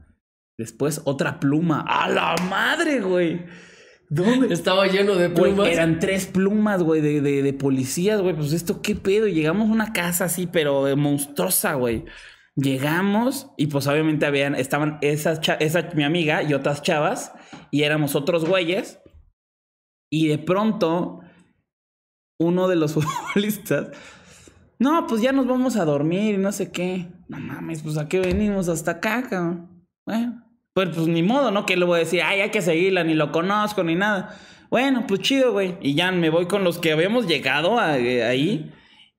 [SPEAKER 1] Después otra pluma. ¡A la madre, güey!
[SPEAKER 2] ¿Dónde? Estaba lleno de plumas. eran tres
[SPEAKER 1] plumas, güey, de, policías, güey. Pues esto, ¿qué pedo? Llegamos a una casa así, pero monstruosa, güey. Llegamos y pues obviamente habían, estaban esas, esa, mi amiga y otras chavas y éramos otros güeyes. Y de pronto, uno de los [laughs] futbolistas, no, pues ya nos vamos a dormir y no sé qué. No mames, pues a qué venimos hasta acá, cabrón. Bueno, pues, pues ni modo, ¿no? Que le voy a decir, ay, hay que seguirla, ni lo conozco, ni nada. Bueno, pues chido, güey. Y ya me voy con los que habíamos llegado eh, ahí.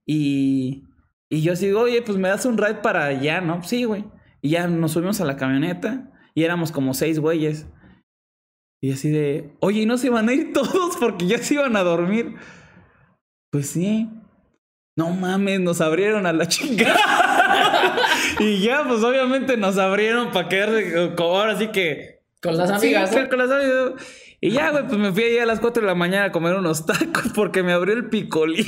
[SPEAKER 1] Y, y yo digo, oye, pues me das un ride para allá, ¿no? sí, güey. Y ya nos subimos a la camioneta y éramos como seis güeyes. Y así de, oye, ¿y no se iban a ir [laughs] todos porque ya se iban a dormir? Pues sí no mames, nos abrieron a la chingada. [laughs] y ya, pues obviamente nos abrieron para quedarse eh, ahora que... Con las amigas. con las amigas. Y ya, güey, pues me fui ahí a las 4 de la mañana a comer unos tacos porque me abrió el picolín,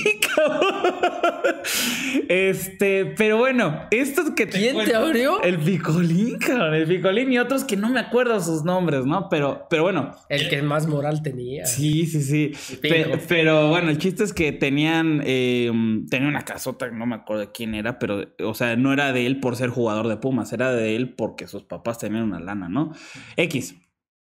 [SPEAKER 1] [laughs] Este, pero bueno, estos que te. ¿Quién te abrió? El picolín, cabrón. El picolín y otros que no me acuerdo sus nombres, ¿no? Pero, pero bueno. El que más moral tenía. Sí, sí, sí. pero bueno, el chiste es que tenían. Em, tenía una casota, no me acuerdo de quién era, pero, o sea, no era de él por ser jugador de Pumas, era de él porque sus papás tenían una lana, ¿no? X.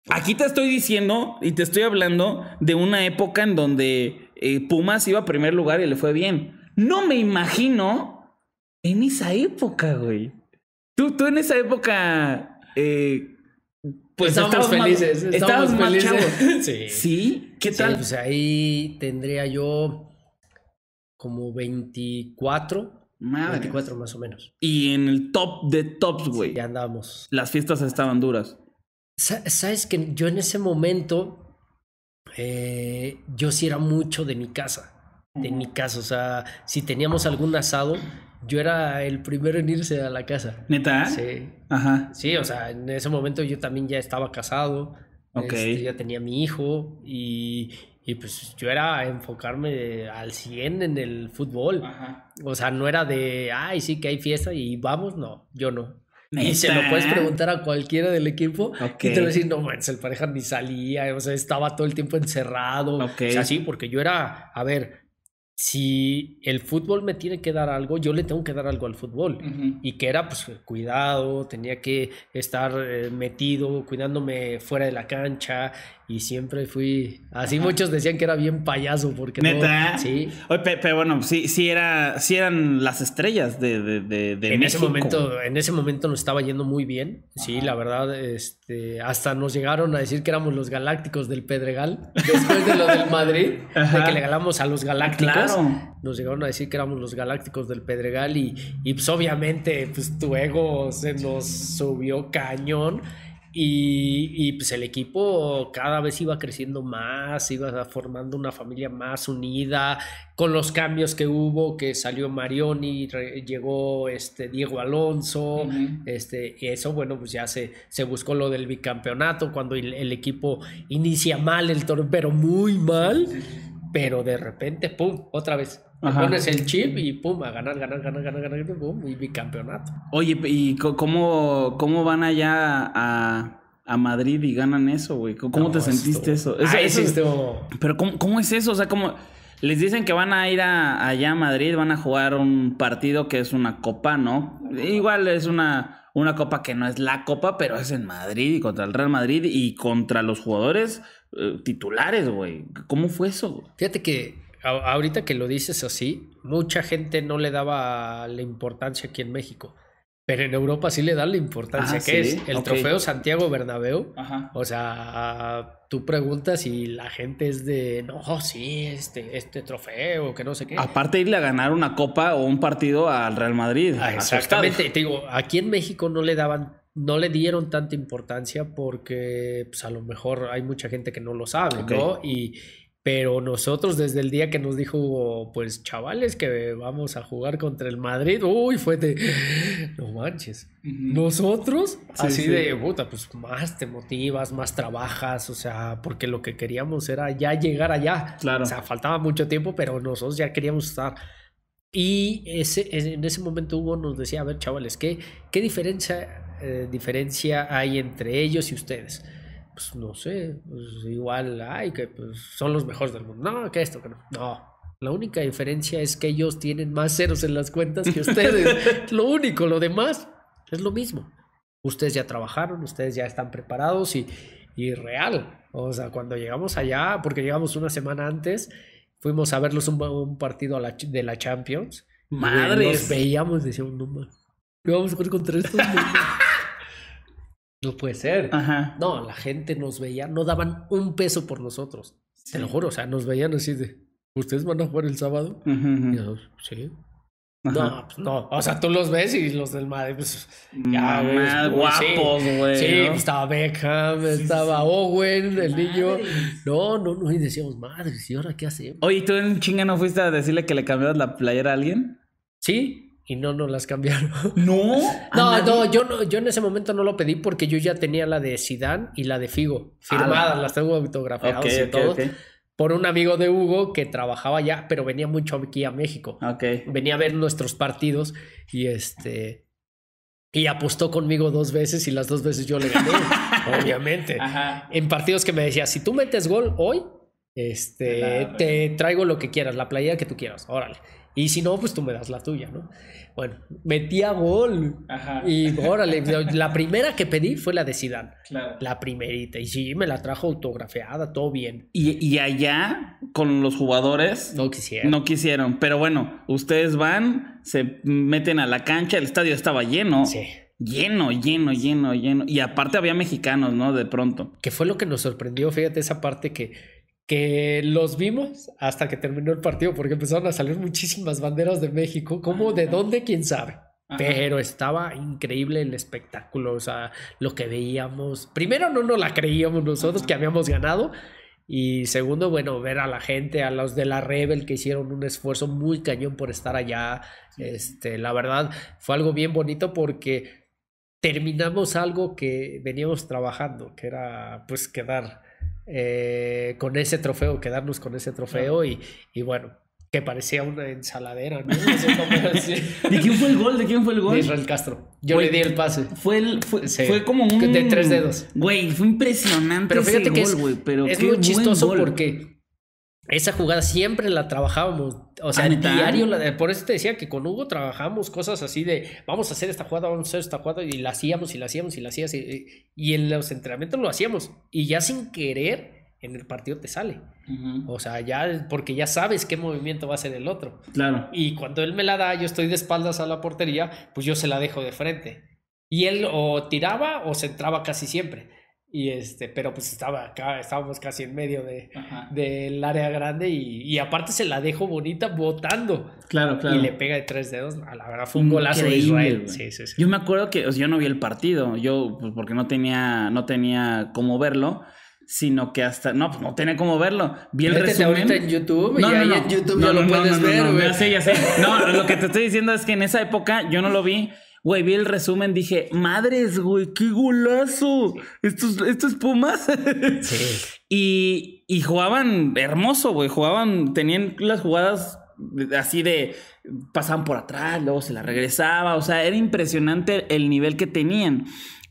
[SPEAKER 1] Aquí te estoy diciendo y te estoy hablando de una época en donde eh, Pumas iba a primer lugar y le fue bien. No me imagino en esa época, güey. Tú, tú en esa época, eh, pues estábamos felices. estábamos, [laughs] Sí. ¿Qué tal? pues ahí tendría yo como 24. Madre. 24 más o menos. Y en el top de tops, güey. ya andábamos. Las fiestas estaban duras.
[SPEAKER 2] Sabes que yo en ese momento, eh, yo sí era mucho de mi casa, de mi casa, o sea, si teníamos algún asado, yo era el primero en irse a la casa. ¿Neta? Sí. Ajá. Sí, o sea, en ese momento yo también ya estaba casado,
[SPEAKER 1] ok. Este, ya
[SPEAKER 2] tenía mi hijo y, y pues yo era enfocarme al 100 en el fútbol. O sea, no era de, ay, sí que hay fiesta y vamos, no, yo no. Y se lo puedes preguntar a cualquiera del equipo. Y te va a decir, no, man, el pareja ni salía, o sea, estaba todo el tiempo encerrado. O sea, sí, porque yo era, a ver, si el fútbol me tiene que dar algo, yo le tengo que dar algo al fútbol. Y que era, pues, cuidado, tenía que estar eh, metido, cuidándome fuera de la cancha, y siempre fui. Así muchos decían que era bien payaso porque ¿Neta? sí.
[SPEAKER 1] pero bueno, sí, sí era, sí eran las estrellas de, de, de, en Ese momento,
[SPEAKER 2] en ese momento nos estaba yendo muy bien. Sí, la verdad, este, hasta nos llegaron a decir que éramos los galácticos del Pedregal. Después de lo del Madrid, de que le galamos a los ah, galácticos. Nos llegaron a decir que éramos los galácticos del Pedregal. Y, y pues obviamente, pues tu ego se nos subió cañón. Y, pues el equipo cada vez iba creciendo más, iba formando una familia más unida, con los cambios que hubo, que salió Marioni, llegó este Diego Alonso, este, eso bueno, pues ya se, se buscó lo del bicampeonato, cuando el, equipo inicia mal el torneo, pero muy mal pero de repente, pum, otra vez. Pones el chip y pum, a ganar, ganar, ganar, ganar, ganar, pum, y bicampeonato.
[SPEAKER 1] Oye, ¿y cómo, cómo van allá a, a Madrid y ganan eso, güey? ¿Cómo te sentiste ah, eso? eso, sí! Pero ¿cómo, es eso? O sea, como les dicen que van a ir allá a Madrid, van a jugar un partido que es una copa, ¿no? Igual es una... Una copa que no es la copa, pero es en Madrid y contra el Real Madrid y contra los jugadores eh, titulares, güey. ¿Cómo fue eso? Fíjate que ahorita que
[SPEAKER 2] lo dices así, mucha gente no le
[SPEAKER 1] daba la importancia aquí en México. Pero
[SPEAKER 2] en Europa sí le dan la importancia ¿Qué ah, que es. El trofeo Santiago Bernabéu. O sea, tú preguntas y la gente es de, no, sí, este, este trofeo, que no sé qué.
[SPEAKER 1] Aparte de irle a ganar una copa o un partido al Real Madrid. Ah, exactamente. Te digo,
[SPEAKER 2] aquí en México no le daban no le dieron tanta importancia porque pues, a lo mejor hay mucha gente que no lo sabe, ¿no? Y, pero nosotros desde el día que nos dijo, pues chavales, que vamos a jugar contra el Madrid, uy, fue de, no manches. Nosotros, así de, puta, pues más te motivas, más trabajas, o sea, porque lo que queríamos era ya llegar allá. Claro. O sea, faltaba mucho tiempo, pero nosotros ya queríamos estar. Y ese, en ese momento Hugo nos decía, a ver, chavales, ¿qué, qué diferencia eh, diferencia hay entre ellos y ustedes? Pues no sé, pues, igual hay que pues, son los mejores del mundo. No, que esto, que no. No. La única diferencia es que ellos tienen más ceros en las cuentas que ustedes. [laughs] lo único, lo demás es lo mismo. Ustedes ya trabajaron, ustedes ya están preparados y, y real. O sea, cuando llegamos allá, porque llegamos una semana antes, fuimos a verlos un, partido de la Champions.
[SPEAKER 1] Madre. Nos
[SPEAKER 2] veíamos y decíamos, no más. ¿Qué vamos a jugar contra estos? [laughs] No puede ser. No, la gente nos veía, no daban un peso por nosotros. Te lo juro, o sea, nos veían así de, ¿ustedes van a jugar el sábado? sí. No, pues no, o sea, tú los ves y los del madre, pues
[SPEAKER 1] ya, guapos, güey. Sí, estaba
[SPEAKER 2] Beckham, estaba Owen, el niño. No, no, no, y decíamos, madre, señora, ahora qué hacemos?
[SPEAKER 1] Oye, ¿tú en chinga no fuiste a decirle que le cambias la playera a alguien? Sí, y no nos las cambiaron. No. [laughs] no, ah, no,
[SPEAKER 2] yo no, yo en ese momento no lo pedí porque yo ya tenía la de Sidán y la de Figo firmadas, ah, las tengo autografiadas y todo. Por un amigo de Hugo que trabajaba allá, pero venía mucho aquí a México. Venía a ver nuestros partidos y este y apostó conmigo dos veces y las dos veces yo le gané, [laughs] obviamente. En partidos que me decía, si tú metes gol hoy, este, te traigo lo que quieras, la playera que tú quieras, órale. Y si no, pues tú me das la tuya, ¿no? Bueno, a gol. Ajá. Y órale, la primera que pedí fue la de Zidane. Claro. La primerita. Y sí, me la trajo autografiada, todo bien.
[SPEAKER 1] Y, y allá, con los jugadores. No quisieron. No quisieron. Pero bueno, ustedes van, se meten a la cancha, el estadio estaba lleno. Sí. Lleno, lleno, lleno, lleno. Y aparte había mexicanos, ¿no? De pronto. Que fue lo que nos sorprendió, fíjate, esa parte que que los vimos hasta que terminó el partido, porque empezaron
[SPEAKER 2] a salir muchísimas banderas de México, como de dónde, quién sabe. Pero estaba increíble el espectáculo, o sea, lo que veíamos. Primero no nos la creíamos nosotros que habíamos ganado. Y segundo, bueno, ver a la gente, a los de la Rebel que hicieron un esfuerzo muy cañón por estar allá. Este, la verdad, fue algo bien bonito porque terminamos algo que veníamos trabajando, que era pues quedar eh, con ese trofeo, quedarnos con ese trofeo y, y bueno, que parecía una ensaladera, ¿no? [laughs] sé ¿De quién fue el gol? ¿De quién fue el gol? Israel Castro. Yo le di el pase. Fue, fue, como un... De tres dedos. Güey, fue impresionante Pero fíjate ese que gol, es, güey. es muy chistoso porque esa jugada siempre la trabajábamos o ah, sea, diario, por eso te decía que con Hugo trabajamos cosas así de vamos a hacer esta jugada, vamos a hacer esta jugada, y la hacíamos, y la hacíamos, y la hacías, y, en los entrenamientos lo hacíamos, y ya sin querer, en el partido te sale. O sea, ya, porque ya sabes qué movimiento va a hacer el otro. Claro. Y cuando él me la da, yo estoy de espaldas a la portería, pues yo se la dejo de frente. Y él o tiraba o se entraba casi siempre. Y este, pero pues estaba acá, estábamos casi en medio de, del área grande y, y, aparte se la dejó bonita votando. Claro, claro. Y le pega de tres dedos. a La verdad fue un mm, golazo de Israel. Sí, sí, sí. Yo
[SPEAKER 1] me acuerdo que o sea, yo no vi el partido, yo pues porque no tenía, no tenía cómo verlo sino que hasta no pues no tenía cómo verlo vi el resumen ahorita en YouTube no, y no, no. en YouTube no, ya lo puedes ver güey. ya sé ya sé no lo que te estoy diciendo es que en esa época yo no lo vi Güey, vi el resumen, dije, madres, güey, qué golazo. Estos, estos Pumas. [laughs] Sí. y, jugaban hermoso, güey. Jugaban, tenían las jugadas así de pasaban por atrás, luego se la regresaba, o sea, era impresionante el nivel que tenían.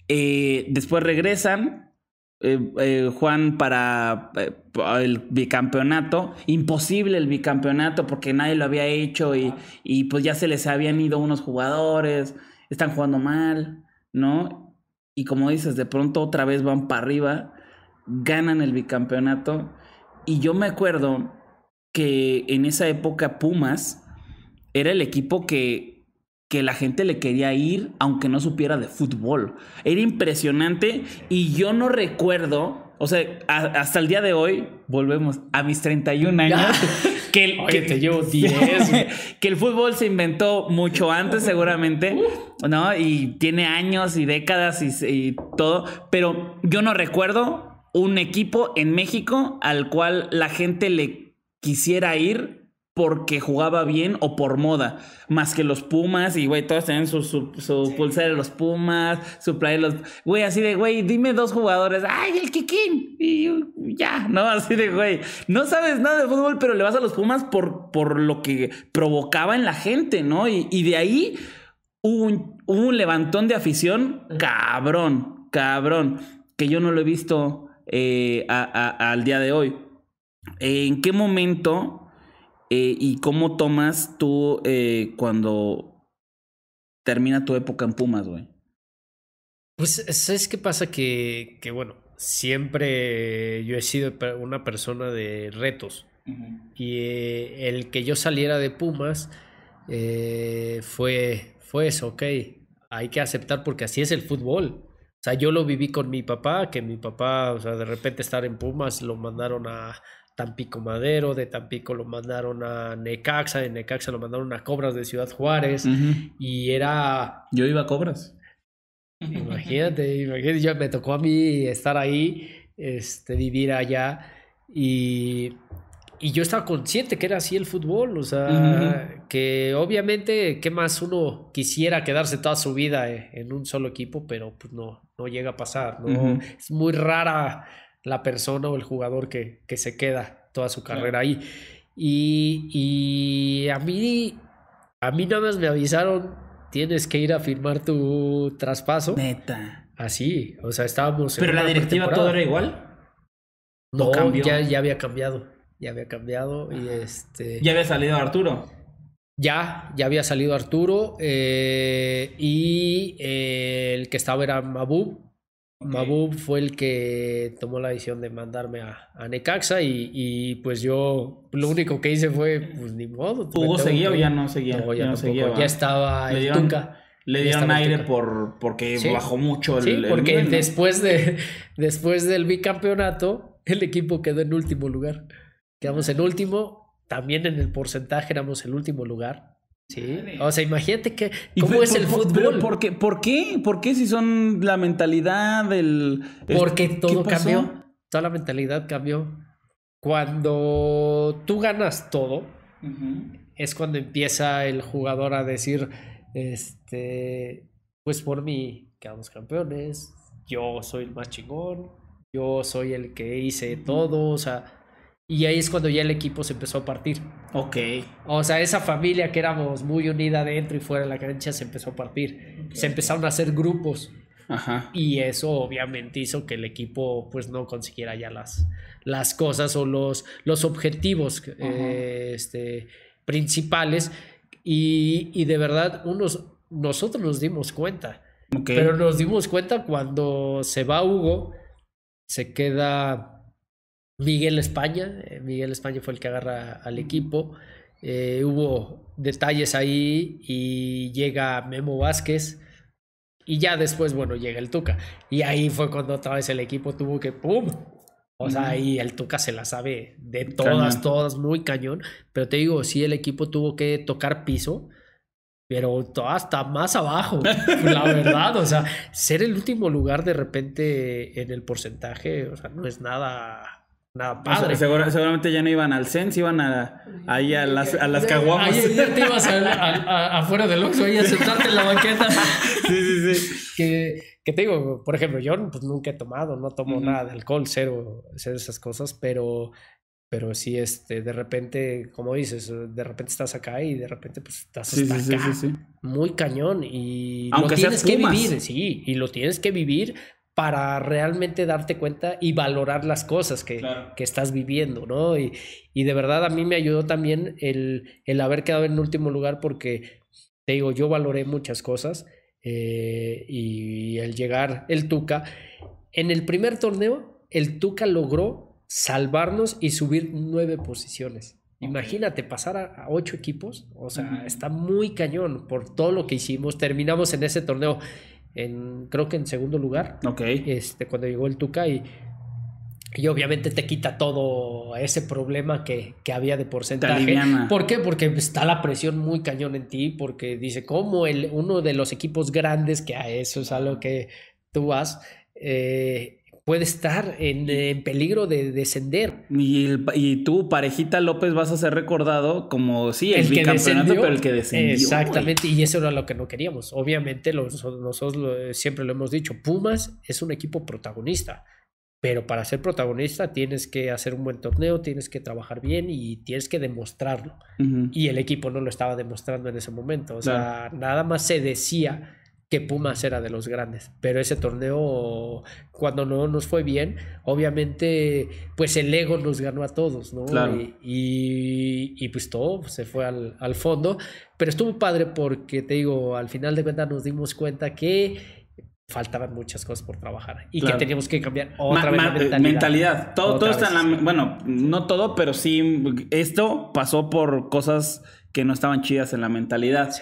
[SPEAKER 1] Eh, después regresan, eh, eh Juan, para eh, el bicampeonato, imposible el bicampeonato porque nadie lo había hecho y, y pues ya se les habían ido unos jugadores están jugando mal, ¿no? Y como dices, de pronto otra vez van para arriba, ganan el bicampeonato. Y yo me acuerdo que en esa época Pumas era el equipo que, que la gente le quería ir aunque no supiera de fútbol. Era impresionante y yo no recuerdo o sea, hasta el día de hoy, volvemos a mis 31 años, [laughs] Que el, te llevo 10. [laughs] que el fútbol se inventó mucho antes, seguramente, [laughs] ¿no? Y tiene años y décadas y todo. Pero yo no recuerdo un equipo en México al cual la gente le quisiera ir porque jugaba bien o por moda, más que los Pumas y, güey, todos tenían su, su, su pulsera de los Pumas, su play de los... Güey, así de, güey, dime dos jugadores, ay, el Kikín, y ya, ¿no? Así de, güey, no sabes nada de fútbol, pero le vas a los Pumas por, por lo que provocaba en la gente, ¿no? Y, de ahí hubo un, levantón de afición, cabrón, cabrón, que yo no lo he visto eh, al día de hoy. ¿En qué momento eh, ¿Y cómo tomas tú eh, cuando termina tu época en Pumas, güey?
[SPEAKER 2] Pues, eh, ¿sabes qué pasa? Que, que, bueno, siempre yo he sido una persona de retos. Y el que yo saliera de Pumas fue, fue eso, ok. Hay que aceptar porque así es el fútbol. O sea, yo lo viví con mi papá, que mi papá, o sea, de repente estar en Pumas lo mandaron a, Tampico Madero, de Tampico lo mandaron a Necaxa, de Necaxa lo mandaron a Cobras de Ciudad Juárez y era... Yo iba a Cobras. Imagínate, imagínate, yo, me tocó a mí estar ahí, este, vivir allá y, y yo estaba consciente que era así el fútbol, o sea, que obviamente, ¿qué más uno quisiera quedarse toda su vida eh, en un solo equipo? Pero pues no, no llega a pasar, ¿no? Es muy rara la persona o el jugador que, que se queda toda su carrera ahí. Y, a mí, a mí nada más me avisaron, tienes que ir a firmar tu traspaso. Neta. Así, o sea, estábamos... ¿Pero la directiva todo era igual? No, cambió? Ya, había cambiado, ya había cambiado y este... ¿Ya había salido Arturo? Ya, ya había salido Arturo eh, y eh, el que estaba era Mabu Mabu fue el que tomó la decisión de mandarme a, Necaxa y, pues yo lo único que hice fue, pues ni modo. ¿Hugo seguía o ya no seguía? ya, no seguía, ya estaba en Tuca.
[SPEAKER 1] Le dieron aire por, porque bajó mucho el... Sí, porque después,
[SPEAKER 2] de, [laughs] después del bicampeonato, el equipo quedó en último lugar. Quedamos en último, también en el porcentaje éramos el último lugar. Sí, o sea, imagínate que cómo es el fútbol. Pero ¿por qué?
[SPEAKER 1] ¿Por qué? si son la mentalidad del Porque todo cambió. Toda la mentalidad cambió. Cuando tú ganas todo,
[SPEAKER 2] es cuando empieza el jugador a decir, este, pues por mí quedamos campeones, yo soy el más chingón, yo soy el que hice todo, o sea, y ahí es cuando ya el equipo se empezó a partir. Ok. O sea, esa familia que éramos muy unida dentro y fuera de la cancha se empezó a partir. Se empezaron a hacer grupos. Ajá. Y eso obviamente hizo que el equipo pues no consiguiera ya las, las cosas o los, los objetivos eh, este, principales. Y, de verdad, unos, nosotros nos dimos cuenta. Pero nos dimos cuenta cuando se va Hugo, se queda Miguel España. Eh, Miguel España fue el que agarra al equipo. Eh, hubo detalles ahí y llega Memo Vázquez. Y ya después, bueno, llega el Tuca. Y ahí fue cuando otra vez el equipo tuvo que ¡pum! O sea, ahí el Tuca se la sabe de todas, todas, muy cañón. Pero te digo, sí, el equipo tuvo que tocar piso, pero hasta más abajo, la verdad. O sea, ser el último lugar de repente en el porcentaje, o sea, no es nada Nada padre. seguramente
[SPEAKER 1] ya no iban al se iban a, ahí a las, a las caguamas. Ahí te ibas
[SPEAKER 2] [laughs] afuera del oxo, y a sentarte en la banqueta. sí, sí, sí. Que, te digo, por ejemplo, yo pues, nunca he tomado, no tomo nada de alcohol, cero, cero esas cosas, pero pero sí, este, de repente, como dices, de repente estás acá y de repente pues estás sí, sí, Sí, muy cañón y Aunque lo tienes que vivir, sí, y lo tienes que vivir para realmente darte cuenta y valorar las cosas que, estás viviendo, ¿no? Y, y, de verdad a mí me ayudó también el, haber quedado en último lugar porque, te digo, yo valoré muchas cosas eh, y el llegar el Tuca. En el primer torneo, el Tuca logró salvarnos y subir nueve posiciones. Imagínate pasar a, ocho equipos, o sea, está muy cañón por todo lo que hicimos. Terminamos en ese torneo creo que en segundo lugar. Ok. Este, cuando llegó el Tuca y, obviamente te quita todo ese problema que, había de porcentaje. ¿Por qué? Porque está la presión muy cañón en ti, porque dice, como el, uno de los equipos grandes que a eso es algo que tú vas, eh, puede estar en, peligro
[SPEAKER 1] de descender. Y, tú, parejita López, vas a ser recordado como, sí, el, el bicampeonato, pero el que descendió. Exactamente,
[SPEAKER 2] y eso era lo que no queríamos. Obviamente, nosotros siempre lo hemos dicho, Pumas es un equipo protagonista, pero para ser protagonista tienes que hacer un buen torneo, tienes que trabajar bien y tienes que demostrarlo. Y el equipo no lo estaba demostrando en ese momento, o sea, nada más se decía que Pumas era de los grandes, pero ese torneo cuando no nos fue bien, obviamente pues el ego nos ganó a todos, ¿no? Y, pues todo se fue al, fondo, pero estuvo padre porque te digo, al final de cuentas nos dimos cuenta que faltaban muchas cosas por trabajar y que teníamos que cambiar otra vez la mentalidad. Todo, todo está en la,
[SPEAKER 1] bueno, no todo, pero sí esto pasó por cosas que no estaban chidas en la mentalidad.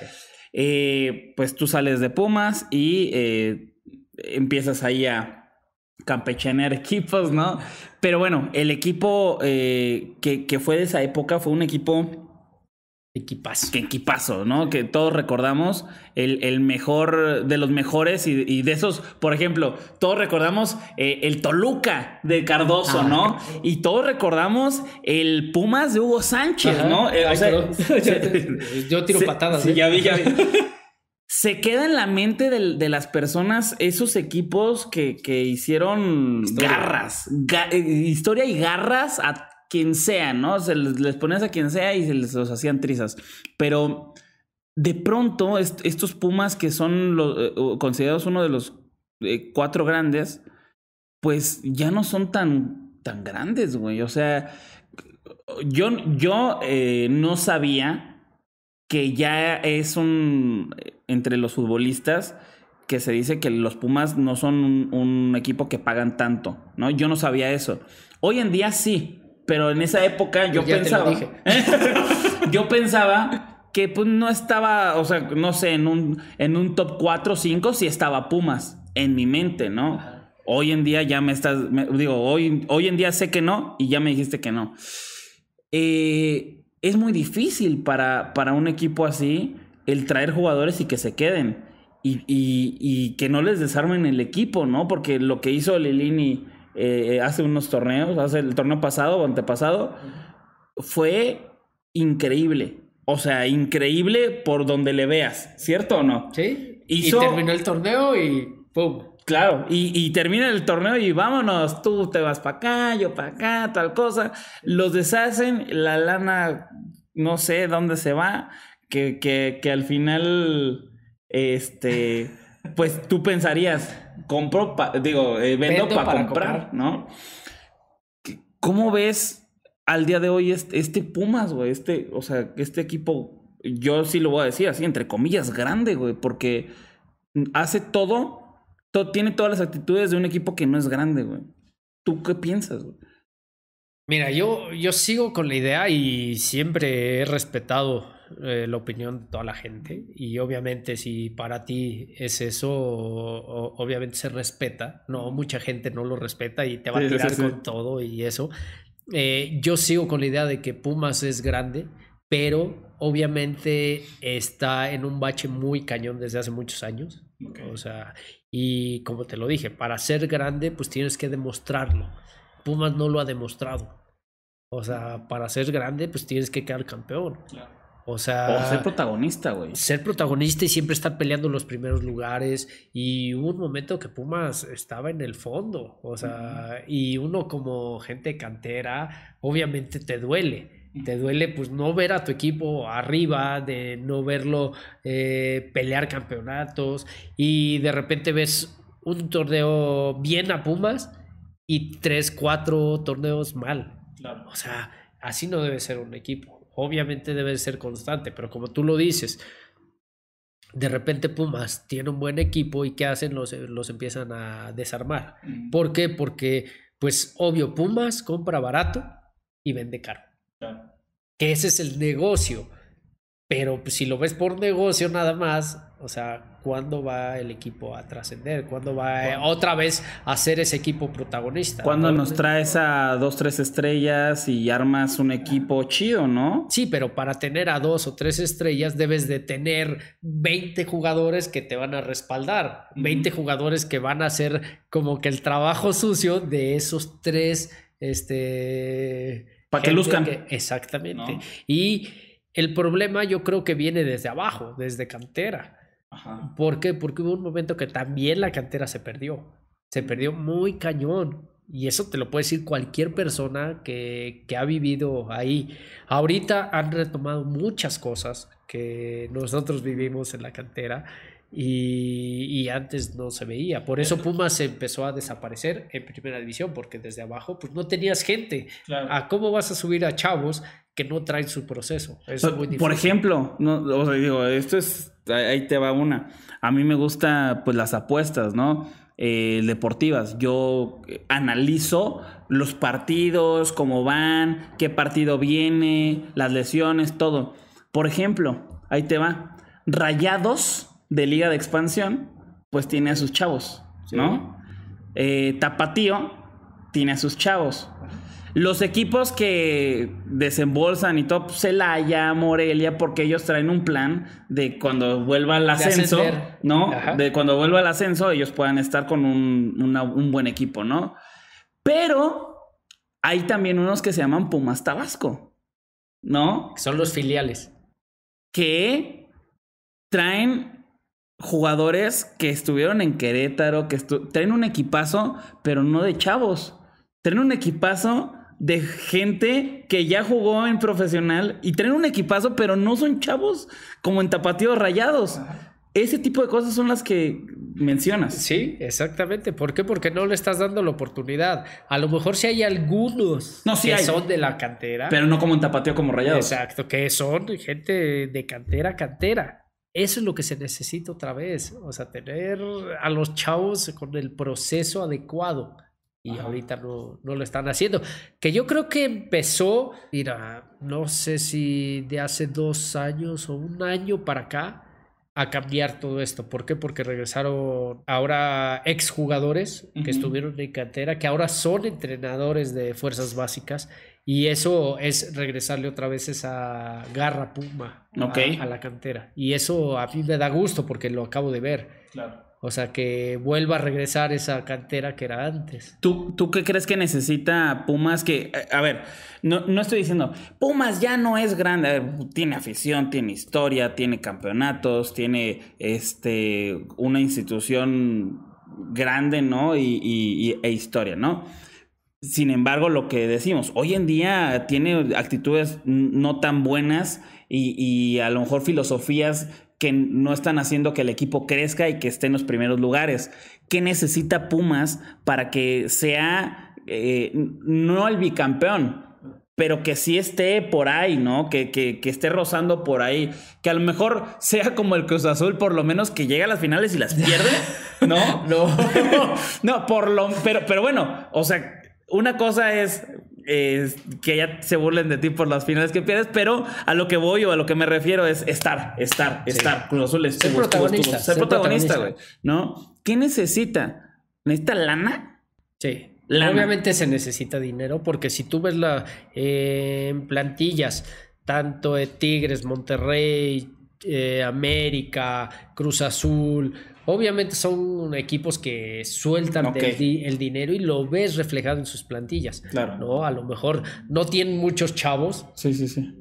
[SPEAKER 1] Eh, pues tú sales de Pumas y eh, empiezas ahí a campechanear [laughs] equipos, ¿no? Pero bueno, el equipo eh, que, que, fue de esa época fue un equipo Equipazo. Que equipazo, ¿no? Que todos recordamos el, mejor de los mejores y, de esos, por ejemplo, todos recordamos eh, el Toluca de Cardoso, ah, ¿no? Y todos recordamos el Pumas de Hugo Sánchez, ¿no? Eh, [laughs]
[SPEAKER 2] [laughs] yo tiro patadas. ¿eh? ya vi, ya vi. [laughs]
[SPEAKER 1] se queda en la mente de, las personas esos equipos que, hicieron garras, historia y garras a quien sea, ¿no? Se les, ponía a quien sea y se les los hacían trizas. Pero de pronto, estos Pumas que son los, eh, considerados uno de los eh, cuatro grandes, pues ya no son tan, tan grandes, güey. O sea, yo, yo eh, no sabía que ya es un, entre los futbolistas, que se dice que los Pumas no son un equipo que pagan tanto, ¿no? Yo no sabía eso. Hoy en día sí, pero en esa época yo pues pensaba. [laughs] yo pensaba que pues, no estaba, o sea, no sé, en un, en un top 4 o 5 si estaba Pumas, en mi mente, ¿no? Hoy en día ya me estás, digo, hoy, hoy en día sé que no y ya me dijiste que no. Eh, es muy difícil para, para un equipo así el traer jugadores y que se queden y, y, que no les desarmen el equipo, ¿no? Porque lo que hizo Lilini eh, eh, hace unos torneos, hace el torneo pasado o antepasado, fue increíble. O sea, increíble por donde le veas, ¿cierto o no? Sí. Y terminó el torneo y ¡pum! Claro, y, y, termina el torneo y vámonos, tú te vas para acá, yo para acá, tal cosa. Los deshacen, la lana no sé dónde se va, que, que al final, este, pues tú pensarías, compro, digo, eh, vendo, para, comprar, ¿no? ¿Cómo ves al día de hoy este, Pumas, güey? Este, o sea, este equipo, yo sí lo voy a decir así, entre comillas, grande, güey, porque hace todo, tiene todas las actitudes de un equipo que no es grande, güey. ¿Tú qué piensas, güey?
[SPEAKER 2] Mira, yo, yo sigo con la idea y siempre he respetado eh, la opinión de toda la gente y obviamente si para ti es eso, obviamente se respeta, no, mucha gente no lo respeta y te va a tirar con todo y eso. Eh, yo sigo con la idea de que Pumas es grande, pero obviamente está en un bache muy cañón desde hace muchos años. O sea, y como te lo dije, para ser grande pues tienes que demostrarlo. Pumas no lo ha demostrado. O sea, para ser grande, pues tienes que quedar campeón. Claro. O sea. ser protagonista, güey. Ser protagonista y siempre estar peleando los primeros lugares. Y hubo un momento que Pumas estaba en el fondo. O sea, y uno como gente cantera, obviamente te duele te duele pues no ver a tu equipo arriba, de no verlo eh, pelear campeonatos y de repente ves un torneo bien a Pumas y tres, cuatro torneos mal. O sea, así no debe ser un equipo. Obviamente debe ser constante, pero como tú lo dices, de repente Pumas tiene un buen equipo y ¿qué hacen? Los, los empiezan a desarmar. ¿Por qué? Porque, pues obvio, Pumas compra barato y vende caro. Que ese es el negocio. Pero pues, si lo ves por negocio nada más, o sea, cuándo va el equipo a trascender, cuándo va eh, otra vez a ser ese equipo protagonista. Cuando nos
[SPEAKER 1] traes a dos, tres estrellas y armas un equipo chido, ¿no? Sí, pero para tener a dos o tres
[SPEAKER 2] estrellas debes de tener 20 jugadores que te van a respaldar, 20 jugadores que van a hacer como que el trabajo sucio de esos tres, este... Para que luzcan. exactamente. Y el problema yo creo que viene desde abajo, desde cantera. ¿Por qué? Porque hubo un momento que también la cantera se perdió. Se perdió mm. muy cañón. Y eso te lo puede decir cualquier persona que, que ha vivido ahí. Ahorita han retomado muchas cosas que nosotros vivimos en la cantera y, y, antes no se veía. Por eso Pumas empezó a desaparecer en primera división, porque desde abajo pues no tenías gente. ¿A cómo vas a subir a chavos que no traen su proceso? Eso es muy Por ejemplo,
[SPEAKER 1] no, o sea, digo, esto es ahí te va una. A mí me gusta pues las apuestas, ¿no? Eh, deportivas. Yo eh, analizo los partidos, cómo van, qué partido viene, las lesiones, todo. Por ejemplo, ahí te va. Rayados de Liga de Expansión, pues tiene a sus chavos, ¿no? Eh, Tapatío tiene a sus chavos. Los equipos que desembolsan y todo, pues, Celaya, Morelia, porque ellos traen un plan de cuando vuelva al ascenso, ¿no? De cuando vuelva al ascenso, ellos puedan estar con un, un buen equipo, ¿no? Pero hay también unos que se llaman Pumas Tabasco, ¿no? Son los filiales. Que traen jugadores que estuvieron en Querétaro, que traen un equipazo, pero no de chavos. Traen un equipazo de gente que ya jugó en profesional y traen un equipazo, pero no son chavos como en tapatíos rayados. Ese tipo de cosas son las que mencionas.
[SPEAKER 2] Sí, exactamente. ¿Por qué? Porque no le estás dando la oportunidad. A lo mejor si hay algunos que son de la cantera. Pero no como en tapateo como rayados. Exacto, que son gente de cantera cantera. Eso es lo que se necesita otra vez. O sea, tener a los chavos con el proceso adecuado y ahorita no, lo están haciendo. Que yo creo que empezó, mira, no sé si de hace dos años o un año para acá a cambiar todo esto. ¿Por qué? Porque regresaron ahora exjugadores jugadores que estuvieron en cantera, que ahora son entrenadores de fuerzas básicas y eso es regresarle otra vez esa garra puma a, a, la cantera. Y eso a mí me da gusto porque lo acabo de ver. Claro. O sea, que
[SPEAKER 1] vuelva a regresar esa cantera que era antes. ¿Tú, ¿Tú qué crees que necesita Pumas? Que, a ver, no, estoy diciendo, Pumas ya no es grande, tiene afición, tiene historia, tiene campeonatos, tiene este, una institución grande, ¿no? Y, e historia, ¿no? Sin embargo, lo que decimos, hoy en día tiene actitudes no tan buenas y, y a lo mejor filosofías que no están haciendo que el equipo crezca y que esté en los primeros lugares. ¿Qué necesita Pumas para que sea eh, no el bicampeón, pero que sí esté por ahí, ¿no? Que, esté rozando por ahí. Que a lo mejor sea como el Cruz Azul, por lo menos que llegue a las finales y las pierde, [laughs] ¿no? no. [laughs] no, por lo. Pero, pero bueno, o sea, una cosa es que ya se burlen de ti por las finales que pierdes, pero a lo que voy o a lo que me refiero es estar, estar, estar. Cruz Azul es ser protagonista, ¿no? ¿Qué necesita? ¿Necesita lana? Sí. Obviamente se necesita dinero porque
[SPEAKER 2] si tú ves la eh, plantillas tanto de Tigres, Monterrey, eh, América, Cruz Azul, Obviamente son equipos que sueltan el, dinero y lo ves reflejado en sus plantillas. Claro. ¿no? A lo mejor no tienen muchos chavos.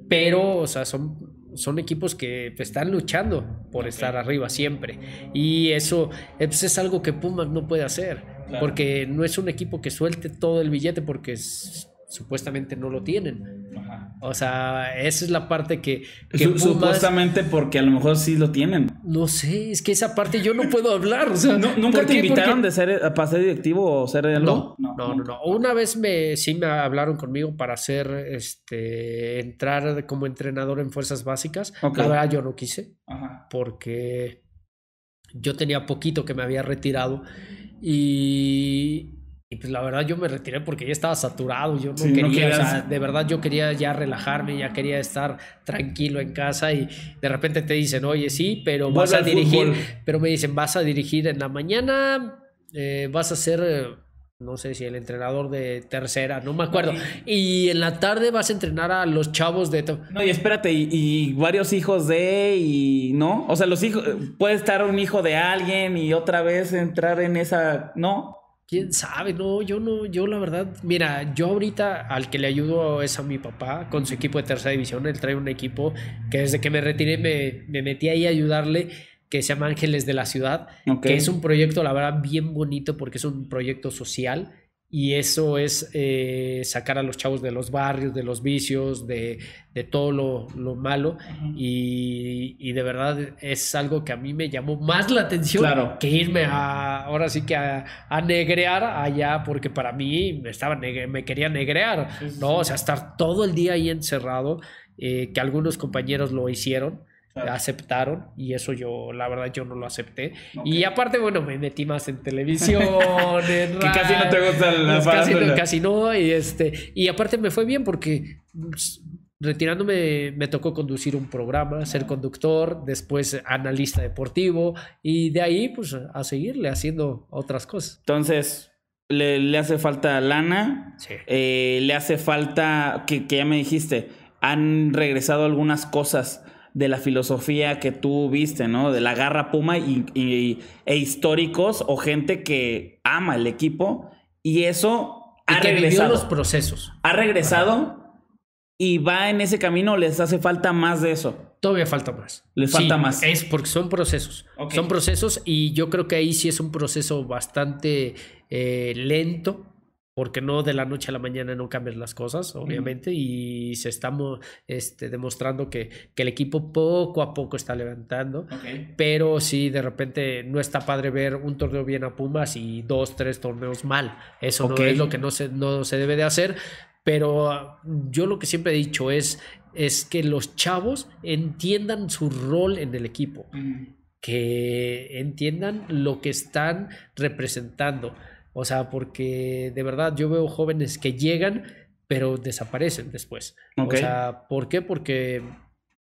[SPEAKER 2] Pero, o sea, son son equipos que pues, están luchando por estar arriba siempre. Y eso pues, es algo que Pumas no puede hacer, porque no es un equipo que suelte todo el billete porque supuestamente no lo tienen. O sea, esa es la parte que... Supuestamente
[SPEAKER 1] porque a lo mejor sí lo tienen.
[SPEAKER 2] No sé, es que esa parte yo no puedo hablar. ¿Nunca te invitaron de
[SPEAKER 1] ser, para ser directivo o ser algo? No, no, no,
[SPEAKER 2] Una vez me, sí me hablaron conmigo para hacer, este, entrar como entrenador en fuerzas básicas. Ahora La verdad yo no quise porque yo tenía poquito que me había retirado y pues la verdad yo me retiré porque ya estaba saturado, yo no quería, o sea, de verdad yo quería ya relajarme, ya quería estar tranquilo en casa y de repente te dicen, oye, sí, pero vas, a dirigir, pero me dicen, vas a dirigir en la mañana, eh, vas a ser eh, no sé si el entrenador de tercera, no me acuerdo. Y, en la tarde vas a entrenar a los chavos de...
[SPEAKER 1] No, y espérate, y, y, varios hijos de, y no, o sea, los hijos, puede estar un hijo de alguien y otra vez entrar en esa, ¿no? quién sabe, no, yo no, yo la verdad, mira, yo ahorita
[SPEAKER 2] al que le ayudo es a mi papá con su equipo de tercera división, él trae un equipo que desde que me retiré me, metí ahí a ayudarle, que se llama Ángeles de la Ciudad, que es un proyecto, la verdad, bien bonito porque es un proyecto social y eso es eh, sacar a los chavos de los barrios, de los vicios, de, todo lo, malo. y, de verdad es algo que a mí me llamó más la atención que irme a, ahora sí que a, negrear allá, porque para mí me, estaba me quería negrear, ¿no? O sea, estar todo el día ahí encerrado, eh, que algunos compañeros lo hicieron aceptaron y eso yo, la verdad, yo no lo acepté. Y aparte, bueno, me metí más en televisión, [laughs]
[SPEAKER 1] en que casi no te gusta la casi,
[SPEAKER 2] no, y este, y aparte me fue bien porque pues, retirándome me tocó conducir un programa, ser conductor, después analista deportivo y de ahí pues a seguirle haciendo
[SPEAKER 1] otras cosas. Entonces, le, le hace falta lana, sí. Eh, le hace falta, que, que, ya me dijiste, han regresado algunas cosas de la filosofía que tú viste, ¿no? De la garra puma y, e históricos o gente que ama el equipo y eso ha regresado. los
[SPEAKER 2] procesos.
[SPEAKER 1] Ha regresado y va en ese camino, les hace falta más de eso. Todavía falta más. Les falta más.
[SPEAKER 2] Es porque son procesos.
[SPEAKER 1] Son procesos y yo creo que ahí sí es un proceso
[SPEAKER 2] bastante eh, lento porque no de la noche a la mañana no cambian las cosas, obviamente, y se está este, demostrando que, que, el equipo poco a poco está levantando, pero sí, de repente no está padre ver un torneo bien a Pumas y dos, tres torneos mal, eso no es lo que no se, no se debe de hacer, pero mm, yo lo que siempre he dicho es, es que los chavos entiendan su rol en el equipo, que entiendan lo que están representando. O sea, porque de verdad yo veo jóvenes que llegan, pero desaparecen después. O sea, ¿por qué? Porque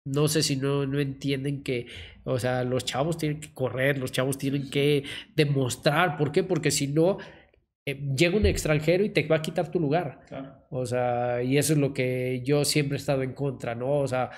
[SPEAKER 2] no sé si no, no entienden que, o sea, los chavos tienen que correr, los chavos tienen que demostrar. ¿Por qué? Porque si no, eh, llega un extranjero y te va a quitar tu lugar. O sea, y eso es lo que yo siempre he estado en contra, ¿no? O sea,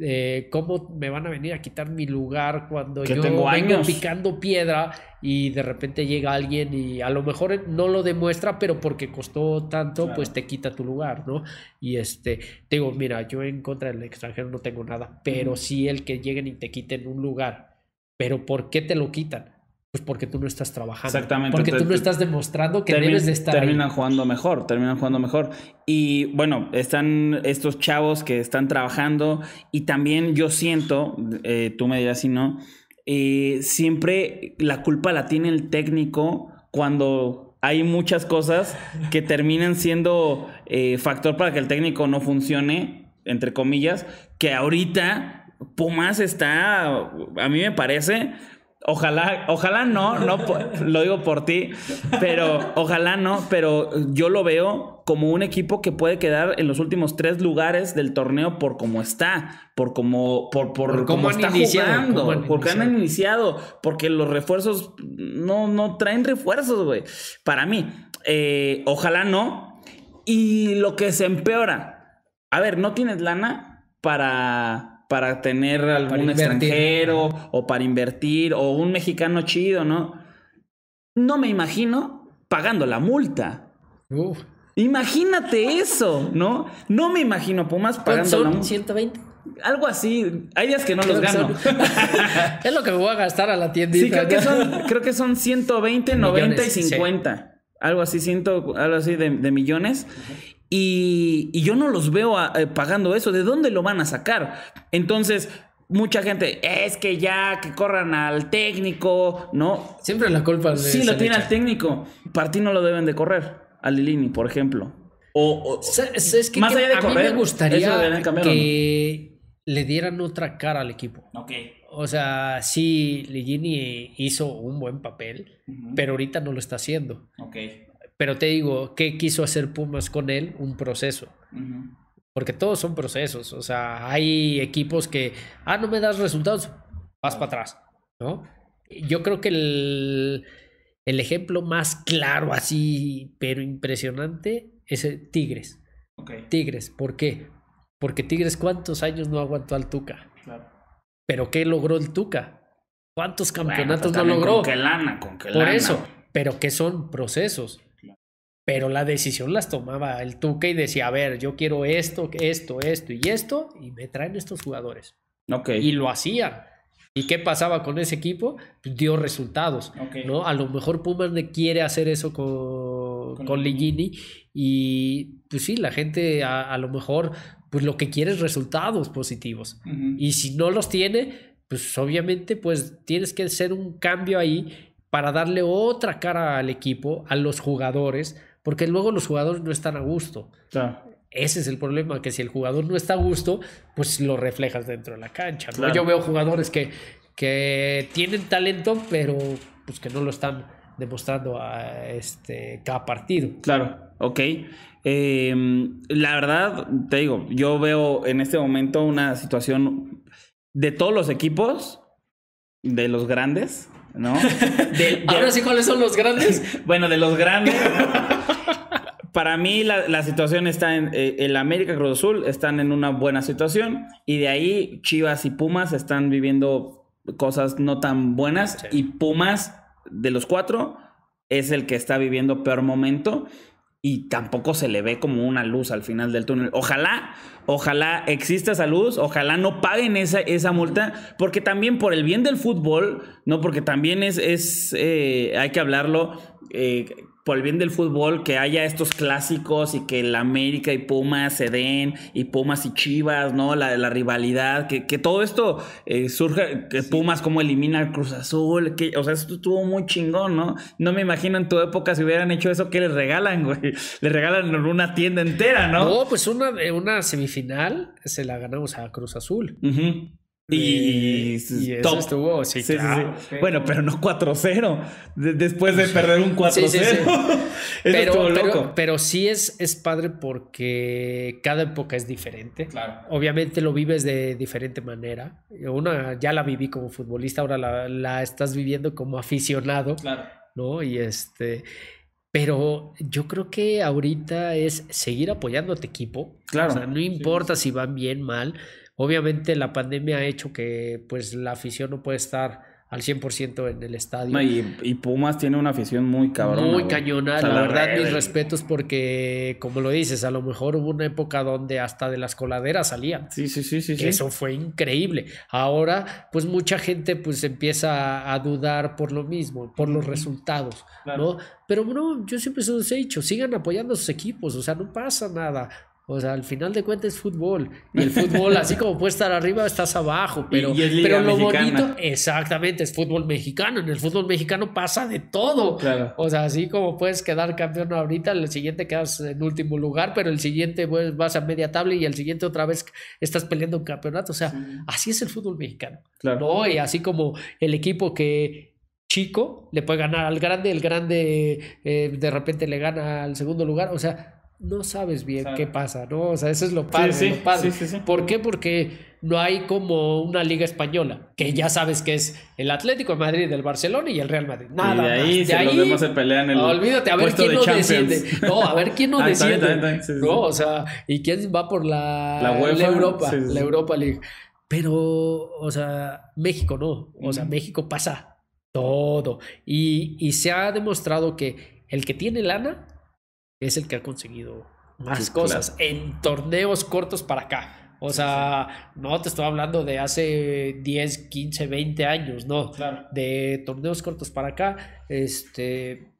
[SPEAKER 2] eh, cómo me van a venir a quitar mi lugar cuando yo tengo picando piedra y de repente llega alguien y a lo mejor no lo demuestra, pero porque costó tanto, pues te quita tu lugar, ¿no? Y este, digo, mira, yo en contra del extranjero no tengo nada, pero si sí el que lleguen y te quiten un lugar, pero ¿por qué te lo quitan? Pues, porque tú no estás trabajando. Exactamente. Porque tú no estás demostrando que debes de estar Terminan
[SPEAKER 1] jugando mejor, terminan jugando mejor. Y bueno, están estos chavos que están trabajando y también yo siento, eh, tú me dirás si no, eh, siempre la culpa la tiene el técnico cuando hay muchas cosas que terminan siendo eh, factor para que el técnico no funcione, entre comillas, que ahorita Pumas está, a mí me parece, Ojalá, ojalá no, no lo digo por ti, pero ojalá no, pero yo lo veo como un equipo que puede quedar en los últimos tres lugares del torneo por cómo está, por cómo, por, por, cómo, está porque han iniciado, porque los refuerzos no, no traen refuerzos, güey. Para mí, eh, ojalá no. Y lo que se empeora, a ver, no tienes lana para para tener algún extranjero o para invertir o un mexicano chido, ¿no? No me imagino pagando la multa. Imagínate eso, ¿no? No me imagino Pumas pagando la multa. 120. Algo así. Hay días que no los gano. [laughs] es lo que me voy a gastar a la tienda... creo que son, [laughs] creo que son 120, 90 y 50. Algo así, ciento, algo así de, millones. Y, yo no los veo ah, eh, pagando eso. ¿De dónde lo van a sacar? Entonces, mucha gente, es que ya que corran al técnico, ¿no? Siempre la culpa de Sí, lo tiene al técnico. Partí no lo deben de correr. A Lilini, por ejemplo. O, o es
[SPEAKER 2] que más allá de a mí me gustaría que le dieran otra cara al equipo. Ok. O sea, sí, Lilini hizo un buen papel, pero ahorita no lo está haciendo. Ok. Pero te digo, ¿qué quiso hacer Pumas con él? Un proceso. Porque todos son procesos. O sea, hay equipos que, ah, no me das resultados, vas para atrás, ¿no? Yo creo que el, ejemplo más claro, así, pero impresionante, es Tigres. Tigres, ¿por qué? Porque Tigres, ¿cuántos años no aguantó al Tuca? Claro. ¿Pero qué logró el Tuca?
[SPEAKER 1] ¿Cuántos campeonatos pues no logró? Con qué con qué Por eso,
[SPEAKER 2] pero que son procesos pero la decisión las tomaba el Tuca y decía, a ver, yo quiero esto, esto, esto y esto, y me traen estos jugadores. Y lo hacía. ¿Y qué pasaba con ese equipo? Pues dio resultados. ¿no? A lo mejor Pumas quiere hacer eso con, con, Ligini. Y pues sí, la gente a, lo mejor pues lo que quiere es resultados positivos. Y si no los tiene, pues obviamente pues tienes que hacer un cambio ahí para darle otra cara al equipo, a los jugadores, porque luego los jugadores no están a gusto. Ese es el problema, que si el jugador no está a gusto, pues lo reflejas dentro de la cancha. Yo veo jugadores que, que tienen talento, pero pues que no lo están demostrando a este, cada partido.
[SPEAKER 1] Claro, ok. Em, la verdad, te digo, yo veo en este momento una situación de todos los equipos, de los grandes, ¿no? [laughs] Ah. Ahora sí, ¿cuáles son los grandes? [laughs] bueno, de los grandes para mí la, la, situación está en eh, América Cruz Azul están en una buena situación y de ahí Chivas y Pumas están viviendo cosas no tan buenas y Pumas de los cuatro es el que está viviendo peor momento y tampoco se le ve como una luz al final del túnel. Ojalá, ojalá exista esa luz, ojalá no paguen esa, esa multa, porque también por el bien del fútbol, ¿no? Porque también es, es eh, hay que hablarlo, eh, por el bien del fútbol, que haya estos clásicos y que la América y Pumas se den, y Pumas y Chivas, ¿no? La, la rivalidad, que, todo esto eh, surja, que Pumas como elimina al Cruz Azul, que, o sea, esto estuvo muy chingón, ¿no? No me imagino en tu época si hubieran hecho eso, ¿qué les regalan, güey? [laughs] Les regalan una tienda entera, ¿no?
[SPEAKER 2] No, pues una, una semifinal se la ganamos a Cruz Azul.
[SPEAKER 1] Y, estuvo, sí, Bueno, pero no 4-0. después de perder un 4-0.
[SPEAKER 2] [laughs] pero, pero, sí es, es padre porque cada época es diferente. Obviamente lo vives de diferente manera. Una ya la viví como futbolista, ahora la, la estás viviendo como aficionado. Claro. ¿No? Y este. Pero yo creo que ahorita es seguir apoyando a tu equipo. Claro. O sea, no importa si van bien, mal Obviamente la pandemia ha hecho que pues la afición no puede estar al 100% en el estadio. Y,
[SPEAKER 1] Pumas tiene una afición muy cabrona. Muy cañona, la, verdad, mis
[SPEAKER 2] respetos porque, como lo dices, a lo mejor hubo una época donde hasta de las coladeras salían. Sí, sí, sí, sí. Eso fue increíble. Ahora, pues mucha gente pues empieza a dudar por lo mismo, por los resultados, ¿no? Pero bueno, yo siempre se los he dicho, sigan apoyando a sus equipos, o sea, no pasa nada. O sea, al final de cuentas es fútbol. Y el fútbol, así como puede estar arriba, estás abajo. Pero, pero lo bonito, exactamente, es fútbol mexicano. En el fútbol mexicano pasa de todo. O sea, así como puedes quedar campeón ahorita, el siguiente quedas en último lugar, pero el siguiente pues, vas a media tabla y el siguiente otra vez estás peleando un campeonato. O sea, así es el fútbol mexicano. Claro. Y así como el equipo que chico le puede ganar al grande, el grande eh, de repente le gana al segundo lugar. O sea, no sabes bien qué pasa, ¿no? O sea, eso es lo padre, lo padre. ¿Por qué? Porque no hay como una liga española, que ya sabes que es el Atlético de Madrid, el Barcelona y el Real Madrid. Nada. Y de ahí, más. De ahí los demás se pelean el Olvídate, a ver quién nos no desciende. No, a ver quién no [laughs] desciende. No, o sea, y quién va por la, la, Europa, la Europa League. Pero, o sea, México no. O sea, México pasa todo. Y, y se ha demostrado que el que tiene lana es el que ha conseguido más cosas en torneos cortos para acá. O sea, no te estoy hablando de hace 10, 15, 20 años, no. De torneos cortos para acá, este.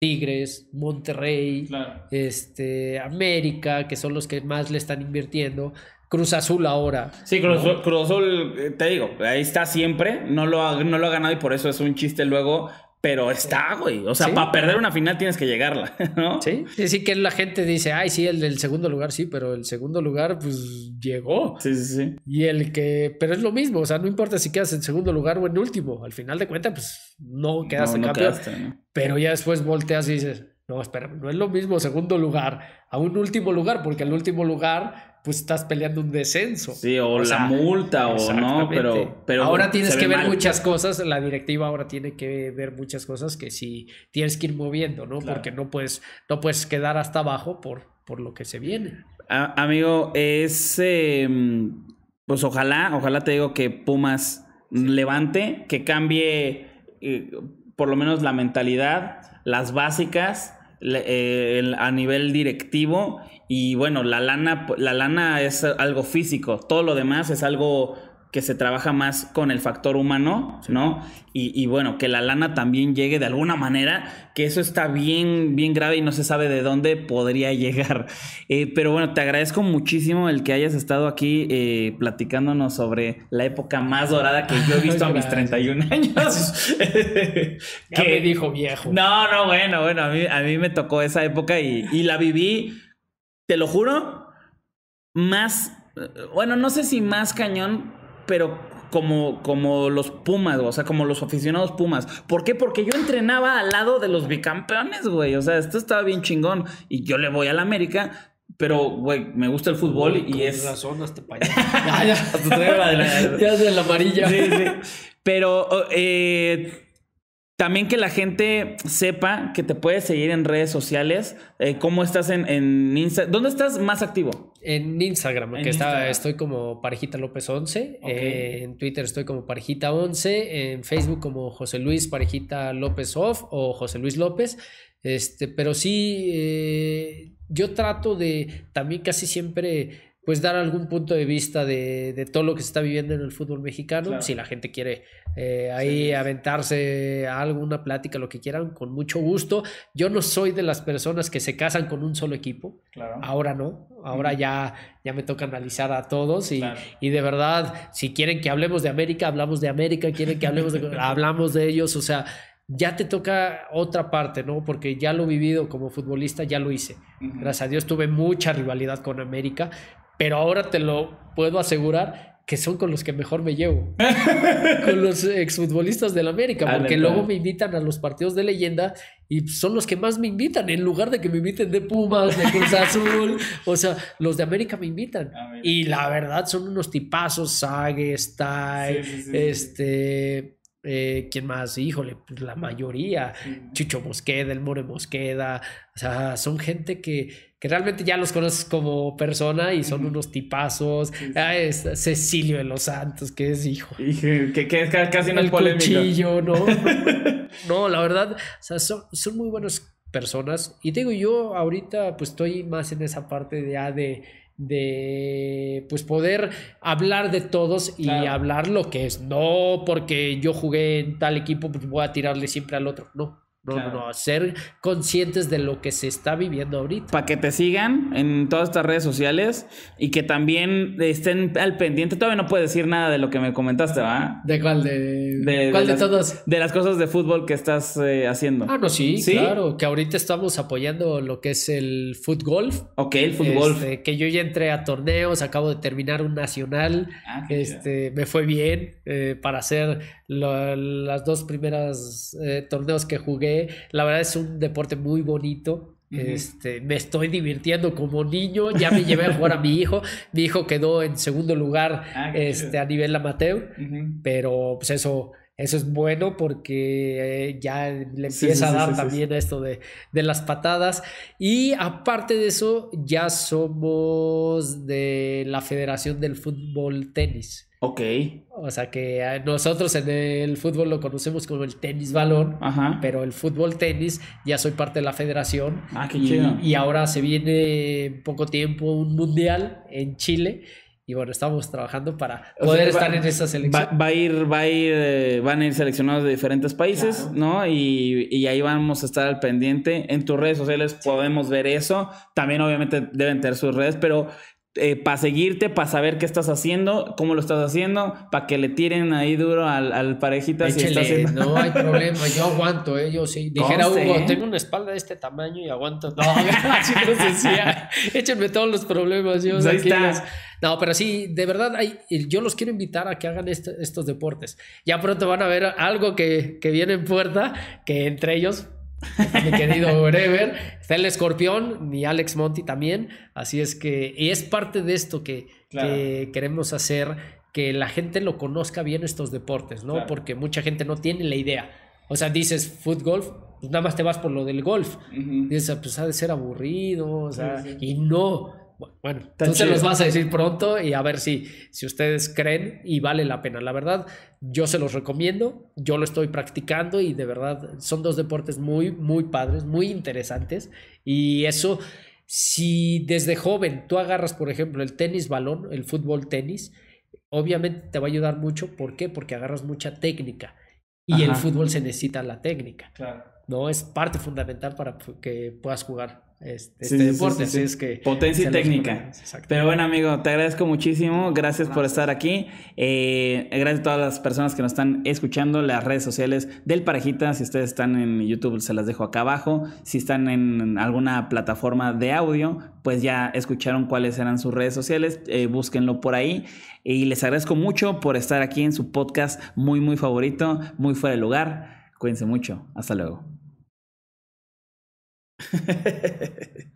[SPEAKER 2] Tigres, Monterrey, este, América, que son los que más le están invirtiendo. Cruz Azul ahora. Sí, Cruz,
[SPEAKER 1] Azul, eh, te digo, ahí está siempre, no lo, no lo ha ganado y por eso es un chiste luego pero está, güey. O sea, para perder una final tienes que llegarla, [laughs] ¿no?
[SPEAKER 2] Sí, sí, sí, que la gente dice, ay, sí, el del segundo lugar, sí, pero el segundo lugar, pues llegó. Sí, sí, sí. Y el que, pero es lo mismo, o sea, no importa si quedas en segundo lugar o en último, al final de cuentas, pues no quedaste no, campeón. Pero ya después volteas y dices, no, espera, no es lo mismo segundo lugar a un último lugar, porque el último lugar pues estás peleando un descenso. Sí, o, la multa o no, pero, pero ahora tienes que ver muchas cosas, la directiva ahora tiene que ver muchas cosas que sí tienes que ir moviendo, ¿no? Porque no puedes, no puedes quedar hasta abajo por, por lo que se viene.
[SPEAKER 1] amigo, es em, pues ojalá, ojalá te digo que Pumas levante, que cambie eh, por lo menos la mentalidad, las básicas. Eh, a nivel directivo y bueno, la lana, la lana es algo físico, todo lo demás es algo que se trabaja más con el factor humano, ¿no? Y, bueno, que la lana también llegue de alguna manera, que eso está bien, bien grave y no se sabe de dónde podría [laughs] llegar. Eh, pero bueno, te agradezco muchísimo el que hayas estado aquí eh, platicándonos sobre la época más dorada que yo he [laughs] visto a mis 31 [laughs] años. que me dijo viejo. No, no, bueno, bueno, a mí, me tocó esa época y, y la viví te lo juro, más, bueno, no sé si más cañón, pero como, como los Pumas, o sea, como los aficionados Pumas. ¿Por qué? Porque yo entrenaba al lado de los bicampeones, güey. O sea, esto estaba bien chingón. Y yo le voy al América, pero, güey, me gusta el fútbol y es. razón, este para allá. ya, ya. Hasta la... ya de Sí, sí. Pero eh, también que la gente sepa que te puedes seguir en redes sociales. Eh, ¿Cómo estás en, Instagram? ¿Dónde estás más activo? En Instagram, estoy como Parejita López 11. Eh, en Twitter
[SPEAKER 2] estoy como Parejita 11. En Facebook como José Luis Parejita López Off o José Luis López. Este, pero sí, eh, yo trato de también casi siempre pues dar algún punto de vista de, de, todo lo que se está viviendo en el fútbol mexicano. Si la gente quiere eh, ahí aventarse a alguna plática, lo que quieran, con mucho gusto. Yo no soy de las personas que se casan con un solo equipo. Claro. Ahora no. Ahora ya, ya me toca analizar a todos y, y, de verdad, si quieren que hablemos de América, hablamos de América, quieren que hablemos de, [laughs] hablamos de ellos, o sea, ya te toca otra parte, ¿no? Porque ya lo he vivido como futbolista, ya lo hice. Gracias a Dios tuve mucha rivalidad con América, pero ahora te lo puedo asegurar que son con los que mejor me llevo. [laughs] con los exfutbolistas del América, ah, porque luego me invitan a los partidos de leyenda y son los que más me invitan, en lugar de que me inviten de Pumas, de Cruz [laughs] Azul. o sea, los de América me invitan. Y la verdad son unos tipazos, Sague, Style, sí, sí, este eh, ¿Quién más? Híjole, pues, la mayoría. Chucho Mosqueda, El More Mosqueda. O sea, son gente que, realmente ya los conoces como persona y son unos tipazos. Cecilio de los Santos, que es hijo. Que, es casi en El
[SPEAKER 1] [laughs]
[SPEAKER 2] ¿no? la verdad, son, muy buenas personas. Y te digo, yo ahorita pues estoy más en esa parte ya de ah, de pues poder hablar de todos y hablar lo que es. No porque yo jugué en tal equipo, pues voy a tirarle siempre al otro. No. No,
[SPEAKER 1] ser conscientes de lo que se está viviendo ahorita. Para que te sigan en todas estas redes sociales y que también estén al pendiente. Todavía no puedes decir nada de lo que me comentaste, ¿va?
[SPEAKER 2] ¿De cuál? ¿De,
[SPEAKER 1] cuál de, las, De las cosas de fútbol que estás eh, haciendo. Ah, no, sí, claro.
[SPEAKER 2] Que ahorita estamos apoyando lo que es el fútbol.
[SPEAKER 1] Ok, el fútbol. Este,
[SPEAKER 2] que yo ya entré a torneos, acabo de terminar un nacional. Ah, este, me fue bien eh, para hacer las dos primeras eh, torneos que jugué la verdad es un deporte muy bonito. Este, me estoy divirtiendo como niño, ya me llevé a jugar a mi hijo, mi hijo quedó en segundo lugar ah, este, a nivel amateur, pero pues eso eso es bueno porque eh, ya le empieza a dar también esto de, las patadas. Y aparte de eso, ya somos de la Federación del Fútbol Tenis. Ok. O sea que nosotros en el fútbol lo conocemos como el tenis balón, pero el fútbol tenis ya soy parte de la federación. Ah, qué y, chido. y ahora se viene en poco tiempo un mundial en Chile y bueno, estamos trabajando para poder estar en esa selección.
[SPEAKER 1] Va, a ir, va a ir, eh, van a ir seleccionados de diferentes países, ¿no? Y, y, ahí vamos a estar al pendiente. En tus redes sociales podemos ver eso. También obviamente deben tener sus redes, pero eh, para seguirte, para saber qué estás haciendo, cómo lo estás haciendo, para que le tiren ahí duro al, al parejita. si está haciendo... No hay problema, yo aguanto, ¿eh? yo sí. Dijera Hugo, tengo una
[SPEAKER 2] espalda de este tamaño y aguanto. No, [laughs] [laughs] así nos decía, échenme todos los problemas. Yo, pues ahí está. No, pero sí, de verdad, yo los quiero invitar a que hagan este, estos deportes. Ya pronto van a ver algo que, que viene en puerta, que entre ellos mi querido Brever Está el escorpión, mi Alex Monti también. Así es que, y es parte de esto que, queremos hacer, que la gente lo conozca bien estos deportes, ¿no? Porque mucha gente no tiene la idea. O sea, dices foot pues nada más te vas por lo del golf. Dices, ah, pues ha de ser aburrido, o sea, y no. Bueno, entonces tú se los vas a decir pronto y a ver si, si ustedes creen y vale la pena. La verdad, yo se los recomiendo, yo lo estoy practicando y de verdad son dos deportes muy, muy padres, muy interesantes. Y eso, si desde joven tú agarras, por ejemplo, el tenis balón, el fútbol tenis, obviamente te va a ayudar mucho. ¿Por qué? Porque agarras mucha técnica y el fútbol se necesita la técnica. No es parte fundamental para que puedas jugar este, este deporte. es que. Potencia y técnica.
[SPEAKER 1] Pero bueno, amigo, te agradezco muchísimo. Gracias por estar aquí. Eh, gracias a todas las personas que nos están escuchando. Las redes sociales del Parejita. Si ustedes están en YouTube, se las dejo acá abajo. Si están en alguna plataforma de audio, pues ya escucharon cuáles eran sus redes sociales. Eh, búsquenlo por ahí. Y les agradezco mucho por estar aquí en su podcast muy, muy favorito, muy fuera de lugar. Cuídense mucho. Hasta luego. ハハハハ